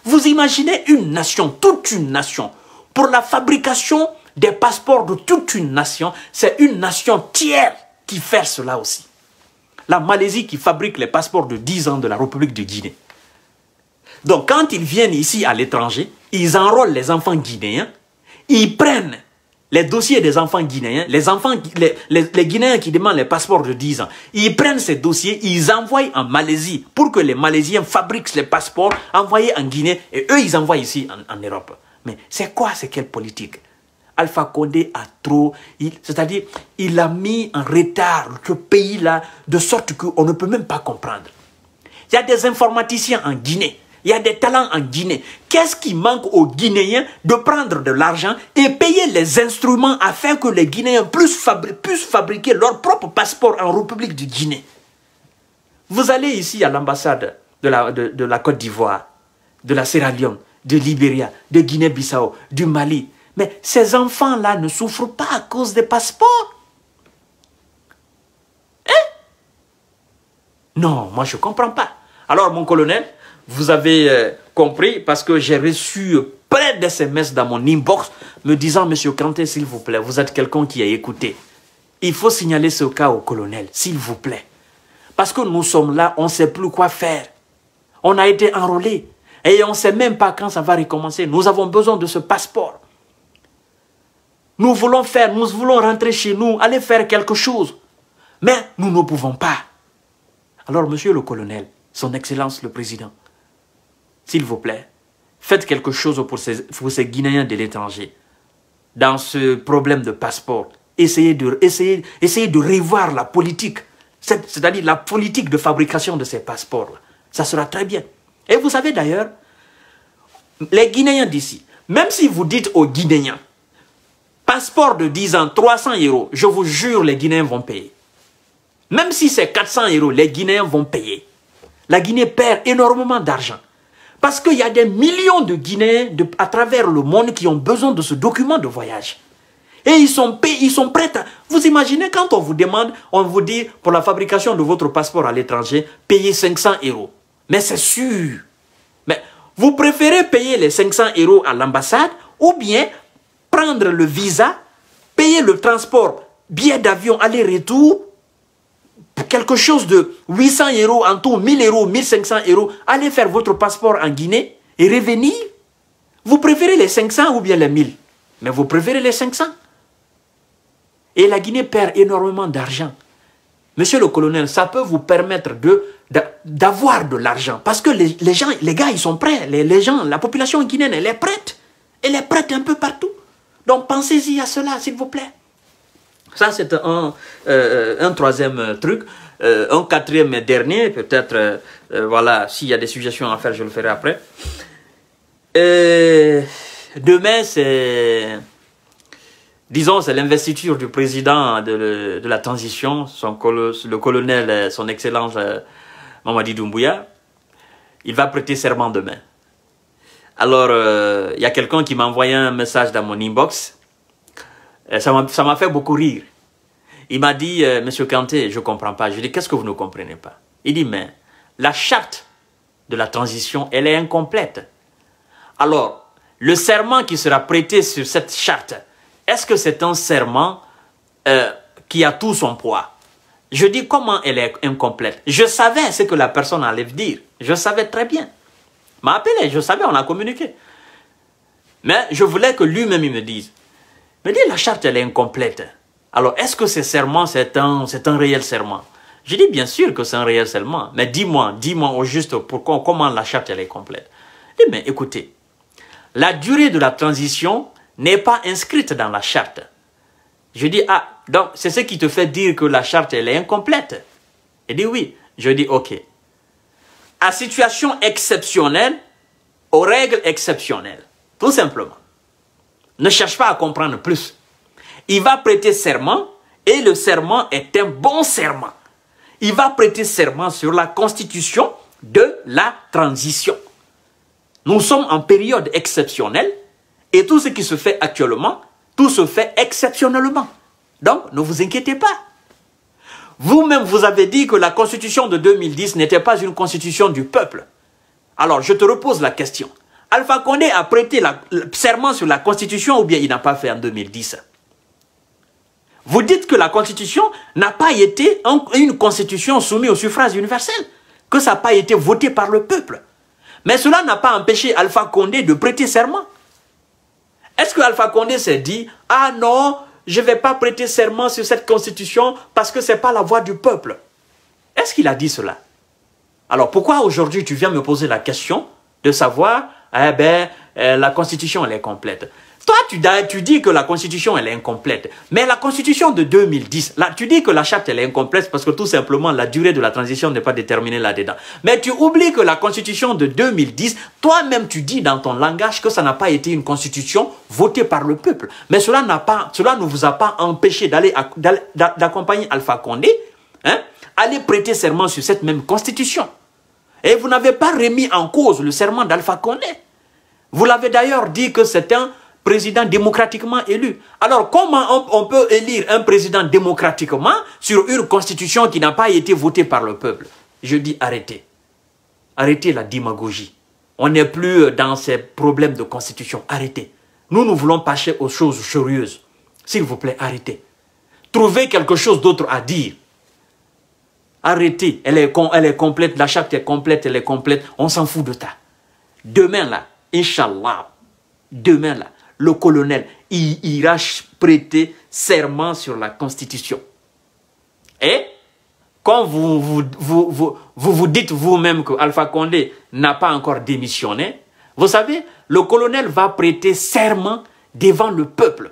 vous imaginez une nation, toute une nation, pour la fabrication des passeports de toute une nation, c'est une nation tiers qui fait cela aussi. La Malaisie qui fabrique les passeports de 10 ans de la République de Guinée. Donc quand ils viennent ici à l'étranger, ils enrôlent les enfants guinéens, ils prennent les dossiers des enfants guinéens, les enfants, les, Guinéens qui demandent les passeports de 10 ans, ils prennent ces dossiers, ils envoient en Malaisie pour que les Malaisiens fabriquent les passeports envoyés en Guinée et eux, ils envoient ici en, Europe. Mais c'est quoi, c'est quelle politique Alpha Condé a trop, c'est-à-dire, il a mis en retard ce pays-là de sorte qu'on ne peut même pas comprendre. Il y a des informaticiens en Guinée il y a des talents en Guinée. Qu'est-ce qui manque aux Guinéens de prendre de l'argent et payer les instruments afin que les Guinéens puissent, fabriquer leur propre passeport en République du Guinée Vous allez ici à l'ambassade de la, de la Côte d'Ivoire, de la Sierra Leone, de Libéria, de Guinée-Bissau, du Mali. Mais ces enfants-là ne souffrent pas à cause des passeports. Hein? Non, moi je ne comprends pas. Alors mon colonel, vous avez euh, compris parce que j'ai reçu plein d'SMS dans mon inbox me disant, Monsieur Kanté, s'il vous plaît, vous êtes quelqu'un qui a écouté. Il faut signaler ce cas au colonel, s'il vous plaît. Parce que nous sommes là, on ne sait plus quoi faire. On a été enrôlé. et on ne sait même pas quand ça va recommencer. Nous avons besoin de ce passeport. Nous voulons faire, nous voulons rentrer chez nous, aller faire quelque chose. Mais nous ne pouvons pas. Alors, monsieur le colonel, son excellence le président, s'il vous plaît, faites quelque chose pour ces, Guinéens de l'étranger. Dans ce problème de passeport, essayez de, essayez de revoir la politique, c'est-à-dire la politique de fabrication de ces passeports. Ça sera très bien. Et vous savez d'ailleurs, les Guinéens d'ici, même si vous dites aux Guinéens, passeport de 10 ans, 300 euros, je vous jure, les Guinéens vont payer. Même si c'est 400 euros, les Guinéens vont payer. La Guinée perd énormément d'argent. Parce qu'il y a des millions de Guinéens à travers le monde qui ont besoin de ce document de voyage. Et ils sont, ils sont prêts à... Vous imaginez quand on vous demande, on vous dit pour la fabrication de votre passeport à l'étranger, payez 500 euros. Mais c'est sûr. Mais vous préférez payer les 500 euros à l'ambassade ou bien prendre le visa, payer le transport, billet d'avion aller-retour quelque chose de 800 euros en tout, 1000 euros, 1500 euros, allez faire votre passeport en Guinée et revenir. Vous préférez les 500 ou bien les 1000 Mais vous préférez les 500. Et la Guinée perd énormément d'argent. Monsieur le colonel, ça peut vous permettre d'avoir de, de l'argent. Parce que les, gens, les gars, ils sont prêts. Les, les, gens, la population guinéenne, elle est prête. Elle est prête un peu partout. Donc pensez-y à cela, s'il vous plaît. Ça, c'est un, euh, euh, troisième euh, truc. un quatrième et dernier, peut-être, voilà, s'il y a des suggestions à faire, je le ferai après. demain, c'est, disons, c'est l'investiture du président de, la transition, son le colonel, son excellence Mamadi Doumbouya. Il va prêter serment demain. Alors, il y a quelqu'un qui m'a envoyé un message dans mon inbox euh, ça m'a fait beaucoup rire. Il m'a dit, euh, Monsieur Kanté, je ne comprends pas. Je lui ai dit, qu'est-ce que vous ne comprenez pas Il dit, mais la charte de la transition, elle est incomplète. Alors, le serment qui sera prêté sur cette charte, est-ce que c'est un serment euh, qui a tout son poids Je dis, comment elle est incomplète Je savais ce que la personne allait dire. Je savais très bien. M'a appelé, je savais, on a communiqué. Mais je voulais que lui-même, il me dise, mais dit, la charte, elle est incomplète. Alors, est-ce que ce serment, c'est un, un réel serment Je dis, bien sûr que c'est un réel serment. Mais dis-moi, dis-moi au juste pourquoi, comment la charte, elle est complète. Je dis, mais écoutez, la durée de la transition n'est pas inscrite dans la charte. Je dis, ah, donc c'est ce qui te fait dire que la charte, elle est incomplète. Eh Il dit, oui. Je dis, ok. À situation exceptionnelle, aux règles exceptionnelles, tout simplement. Ne cherche pas à comprendre plus. Il va prêter serment et le serment est un bon serment. Il va prêter serment sur la constitution de la transition. Nous sommes en période exceptionnelle et tout ce qui se fait actuellement, tout se fait exceptionnellement. Donc, ne vous inquiétez pas. Vous-même, vous avez dit que la constitution de 2010 n'était pas une constitution du peuple. Alors, je te repose la question. Alpha Condé a prêté serment sur la Constitution ou bien il n'a pas fait en 2010 Vous dites que la Constitution n'a pas été une Constitution soumise au suffrage universel, que ça n'a pas été voté par le peuple. Mais cela n'a pas empêché Alpha Condé de prêter serment. Est-ce que Alpha Condé s'est dit « Ah non, je ne vais pas prêter serment sur cette constitution parce que ce n'est pas la voix du peuple ». Est-ce qu'il a dit cela Alors pourquoi aujourd'hui tu viens me poser la question de savoir eh ben, euh, la Constitution, elle est complète. Toi, tu, dis que la Constitution, elle est incomplète. Mais la Constitution de 2010, là, tu dis que la charte, elle est incomplète parce que tout simplement, la durée de la transition n'est pas déterminée là-dedans. Mais tu oublies que la Constitution de 2010, toi-même, tu dis dans ton langage que ça n'a pas été une Constitution votée par le peuple. Mais cela, n'a pas, cela ne vous a pas empêché d'aller d'accompagner Alpha Condé, hein, aller prêter serment sur cette même Constitution. Et vous n'avez pas remis en cause le serment d'Alpha Condé. Vous l'avez d'ailleurs dit que c'est un président démocratiquement élu. Alors comment on, peut élire un président démocratiquement sur une constitution qui n'a pas été votée par le peuple Je dis arrêtez. Arrêtez la démagogie. On n'est plus dans ces problèmes de constitution. Arrêtez. Nous, nous voulons passer aux choses sérieuses. S'il vous plaît, arrêtez. Trouvez quelque chose d'autre à dire. Arrêtez. Elle est, elle est complète. La charte est complète. Elle est complète. On s'en fout de ça. Demain, là, Inch'Allah, demain, là, le colonel ira prêter serment sur la Constitution. Et quand vous vous, vous, vous, vous dites vous-même que Alpha Condé n'a pas encore démissionné, vous savez, le colonel va prêter serment devant le peuple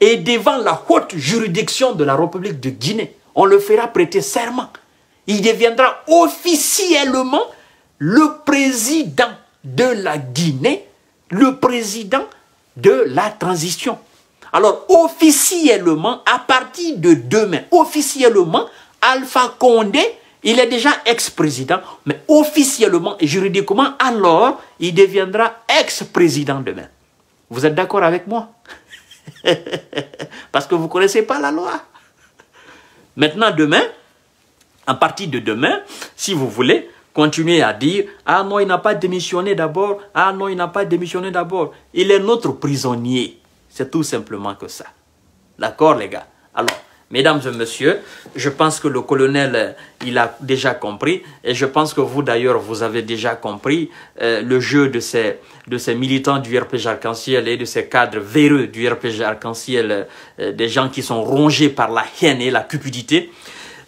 et devant la haute juridiction de la République de Guinée. On le fera prêter serment. Il deviendra officiellement le président de la Guinée le président de la transition. Alors, officiellement, à partir de demain, officiellement, Alpha Condé, il est déjà ex-président, mais officiellement, et juridiquement, alors, il deviendra ex-président demain. Vous êtes d'accord avec moi Parce que vous ne connaissez pas la loi. Maintenant, demain, à partir de demain, si vous voulez, continuer à dire Ah non, il n'a pas démissionné d'abord. Ah non, il n'a pas démissionné d'abord. Il est notre prisonnier. C'est tout simplement que ça. D'accord, les gars Alors, mesdames et messieurs, je pense que le colonel, euh, il a déjà compris. Et je pense que vous, d'ailleurs, vous avez déjà compris euh, le jeu de ces, de ces militants du RPG Arc-en-Ciel et de ces cadres véreux du RPG Arc-en-Ciel, euh, des gens qui sont rongés par la haine et la cupidité.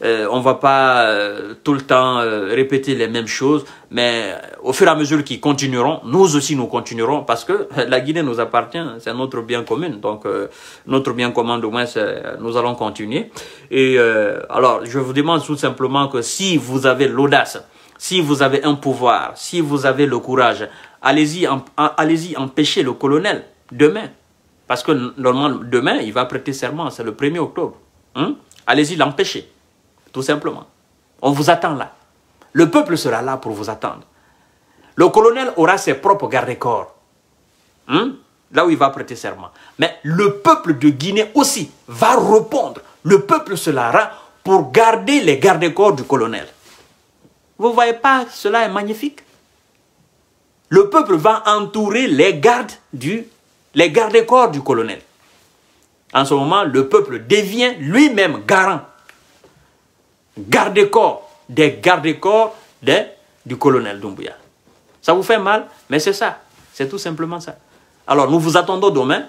Euh, on ne va pas euh, tout le temps euh, répéter les mêmes choses, mais au fur et à mesure qu'ils continueront, nous aussi nous continuerons parce que la Guinée nous appartient, c'est notre bien commun. Donc notre bien commun, du moins, nous allons continuer. Et alors, je vous demande tout simplement que si vous avez l'audace, si vous avez un pouvoir, si vous avez le courage, allez-y, allez-y empêcher le colonel demain. Parce que normalement, demain, il va prêter serment, c'est le 1er octobre. Hein. Allez-y l'empêcher tout simplement. On vous attend là. Le peuple sera là pour vous attendre. Le colonel aura ses propres gardes-corps, hmm? là où il va prêter serment. Mais le peuple de Guinée aussi va répondre. Le peuple se la rend pour garder les gardes-corps du colonel. Vous voyez pas, cela est magnifique. Le peuple va entourer les gardes du, les gardes-corps du colonel. En ce moment, le peuple devient lui-même garant garde-corps des gardes corps du colonel Dumbuya. Ça vous fait mal, mais c'est ça. C'est tout simplement ça. Alors, nous vous attendons demain,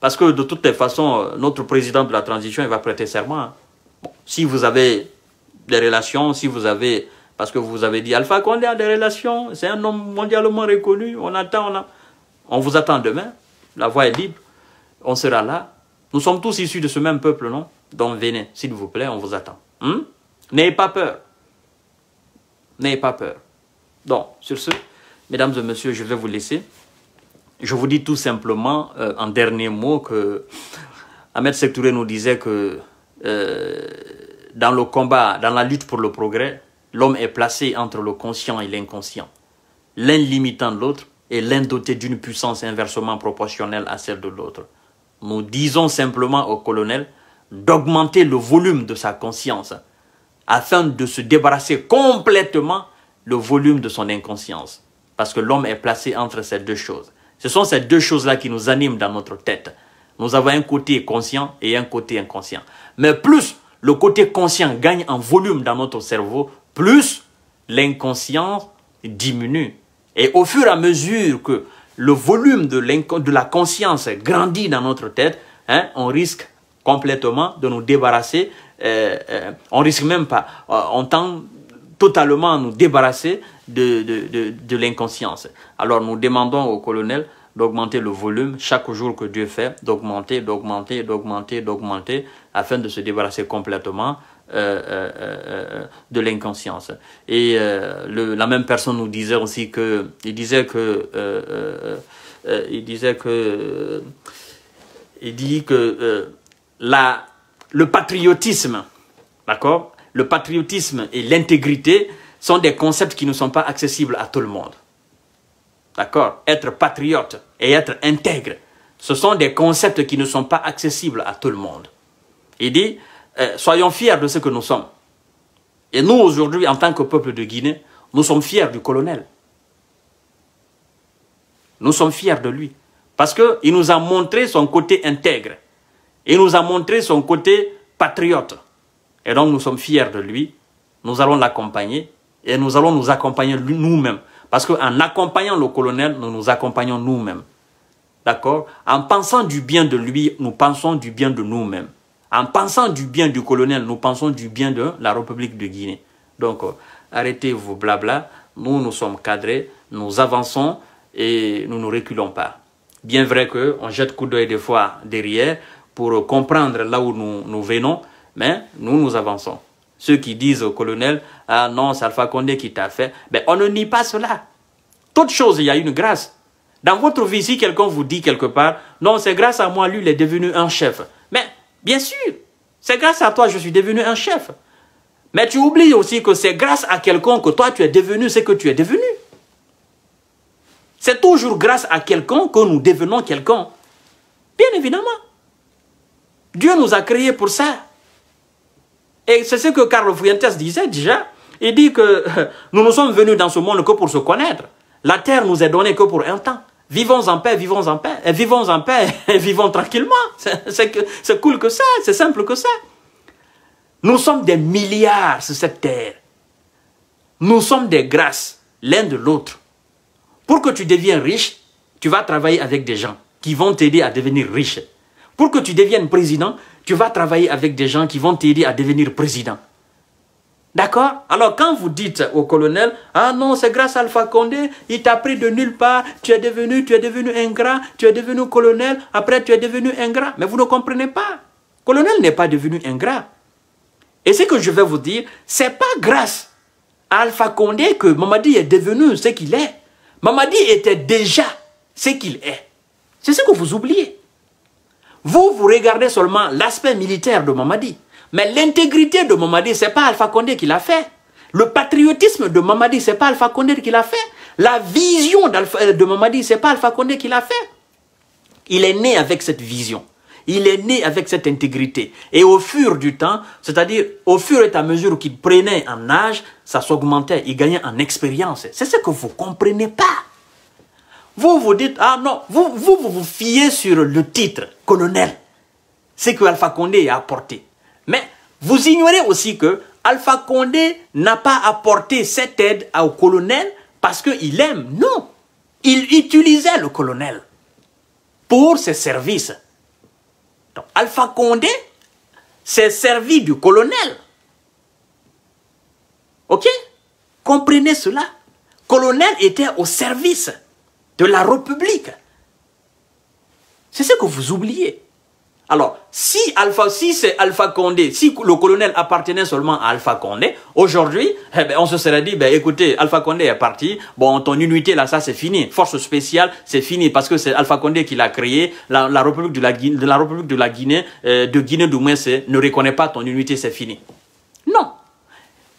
parce que de toutes les façons, euh, notre président de la transition, il va prêter serment. Hein. si vous avez des relations, si vous avez... Parce que vous avez dit, Alpha Condé a des relations, c'est un homme mondialement reconnu, on attend, on, on vous attend demain, la voie est libre, on sera là. Nous sommes tous issus de ce même peuple, non Donc venez, s'il vous plaît, on vous attend. Hein? N'ayez pas peur. N'ayez pas peur. Donc, sur ce, mesdames et messieurs, je vais vous laisser. Je vous dis tout simplement, euh, en dernier mot, que Ahmed Sektouré nous disait que euh, dans le combat, dans la lutte pour le progrès, l'homme est placé entre le conscient et l'inconscient, l'un limitant l'autre et l'un doté d'une puissance inversement proportionnelle à celle de l'autre. Nous disons simplement au colonel d'augmenter le volume de sa conscience afin de se débarrasser complètement le volume de son inconscience. Parce que l'homme est placé entre ces deux choses. Ce sont ces deux choses-là qui nous animent dans notre tête. Nous avons un côté conscient et un côté inconscient. Mais plus le côté conscient gagne en volume dans notre cerveau, plus l'inconscient diminue. Et au fur et à mesure que le volume de, de la conscience grandit dans notre tête, hein, on risque complètement de nous débarrasser euh, euh, on risque même pas. Euh, on tend totalement à nous débarrasser de, de, l'inconscience. Alors nous demandons au colonel d'augmenter le volume chaque jour que Dieu fait, d'augmenter, d'augmenter, d'augmenter, d'augmenter, afin de se débarrasser complètement de l'inconscience. Et la même personne nous disait aussi que, il disait que, il disait que, il dit que la, le patriotisme, d'accord Le patriotisme et l'intégrité sont des concepts qui ne sont pas accessibles à tout le monde. D'accord Être patriote et être intègre, ce sont des concepts qui ne sont pas accessibles à tout le monde. Il dit, euh, soyons fiers de ce que nous sommes. Et nous, aujourd'hui, en tant que peuple de Guinée, nous sommes fiers du colonel. Nous sommes fiers de lui. Parce qu'il nous a montré son côté intègre. Il nous a montré son côté patriote. Et donc nous sommes fiers de lui. Nous allons l'accompagner et nous allons nous accompagner nous-mêmes. Parce qu'en accompagnant le colonel, nous nous accompagnons nous-mêmes. D'accord En pensant du bien de lui, nous pensons du bien de nous-mêmes. En pensant du bien du colonel, nous pensons du bien de la République de Guinée. Donc, euh, arrêtez vos blabla. Nous, nous sommes cadrés, nous avançons et nous ne reculons pas. Bien vrai qu'on jette coup d'œil des fois derrière, pour comprendre là où nous, venons, mais nous, nous avançons. Ceux qui disent au colonel, ah non, c'est Alpha Condé qui t'a fait, mais on ne nie pas cela. Toute chose, il y a une grâce. Dans votre vie, si quelqu'un vous dit quelque part, non, c'est grâce à moi, lui, il est devenu un chef. Mais bien sûr, c'est grâce à toi, je suis devenu un chef. Mais tu oublies aussi que c'est grâce à quelqu'un que toi, tu es devenu ce que tu es devenu. C'est toujours grâce à quelqu'un que nous devenons quelqu'un. Bien évidemment. Dieu nous a créés pour ça. Et c'est ce que Carlo Fuentes disait déjà. Il dit que nous ne sommes venus dans ce monde que pour se connaître. La terre nous est donnée que pour un temps. Vivons en paix, vivons en paix, et vivons en paix, et vivons tranquillement. C'est cool que ça, c'est simple que ça. Nous sommes des milliards sur cette terre. Nous sommes des grâces l'un de l'autre. Pour que tu deviennes riche, tu vas travailler avec des gens qui vont t'aider à devenir riche. Pour que tu deviennes président, tu vas travailler avec des gens qui vont t'aider à devenir président. D'accord Alors, quand vous dites au colonel, « Ah non, c'est grâce à Alpha Condé, il t'a pris de nulle part, tu es devenu, tu es devenu ingrat, tu es devenu colonel, après tu es devenu ingrat. » Mais vous ne comprenez pas. Colonel n'est pas devenu ingrat. Et ce que je vais vous dire, c'est pas grâce à Alpha Condé que Mamadi est devenu ce qu'il est. Mamadi était déjà ce qu'il est. C'est ce que vous oubliez. Vous, vous regardez seulement l'aspect militaire de Mamadi. Mais l'intégrité de Mamadi, ce n'est pas Alpha Condé qui l'a fait. Le patriotisme de Mamadi, ce n'est pas Alpha Condé qui l'a fait. La vision euh, de Mamadi, ce n'est pas Alpha Condé qui l'a fait. Il est né avec cette vision. Il est né avec cette intégrité. Et au fur du temps, c'est-à-dire au fur et à mesure qu'il prenait en âge, ça s'augmentait, il gagnait en expérience. C'est ce que vous ne comprenez pas. Vous vous dites, ah non, vous vous, vous, fiez sur le titre, colonel, c'est que Alpha Condé a apporté. Mais vous ignorez aussi que Alpha Condé n'a pas apporté cette aide au colonel parce qu'il aime. Non, il utilisait le colonel pour ses services. Donc Alpha Condé s'est servi du colonel. Ok Comprenez cela. Colonel était au service de la République. C'est ce que vous oubliez. Alors, si Alpha, si c'est Alpha Condé, si le colonel appartenait seulement à Alpha Condé, aujourd'hui, eh ben, on se serait dit, ben, écoutez, Alpha Condé est parti, bon, ton unité là, ça c'est fini, force spéciale, c'est fini, parce que c'est Alpha Condé qui l'a créé, la, République de la, de la République de Guinée, euh, de Guinée du moins, ne reconnaît pas ton unité, c'est fini. Non.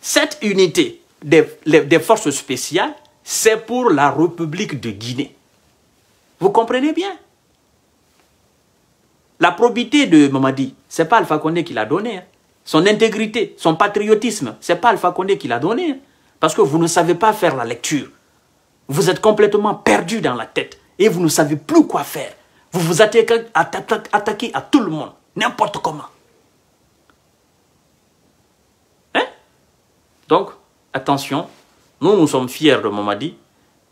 Cette unité des forces spéciales c'est pour la République de Guinée. Vous comprenez bien La probité de Mamadi, c'est pas Alpha Condé qui l'a donné. Hein. Son intégrité, son patriotisme, c'est pas Alpha Condé qui l'a donné. Hein. Parce que vous ne savez pas faire la lecture. Vous êtes complètement perdu dans la tête et vous ne savez plus quoi faire. Vous vous attaquez, à tout le monde, n'importe comment. Hein Donc, attention, nous, nous sommes fiers de Mamadi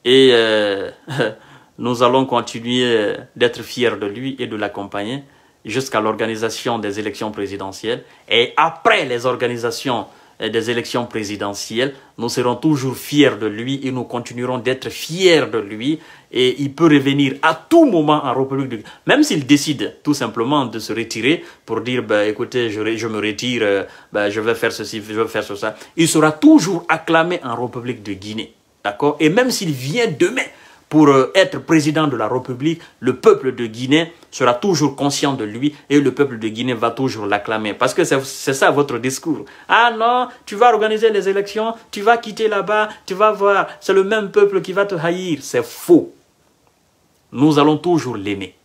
et euh, nous allons continuer d'être fiers de lui et de l'accompagner jusqu'à l'organisation des élections présidentielles. Et après les organisations des élections présidentielles. Nous serons toujours fiers de lui et nous continuerons d'être fiers de lui. Et il peut revenir à tout moment en République Guinée. Même s'il décide tout simplement de se retirer pour dire bah, écoutez, je, me retire, euh, bah, je vais faire ceci, je vais faire ceci. Il sera toujours acclamé en République de Guinée. D'accord Et même s'il vient demain pour euh, être président de la République, le peuple de Guinée sera toujours conscient de lui et le peuple de Guinée va toujours l'acclamer. Parce que c'est ça votre discours. Ah non, tu vas organiser les élections, tu vas quitter là-bas, tu vas voir, c'est le même peuple qui va te haïr. C'est faux. Nous allons toujours l'aimer.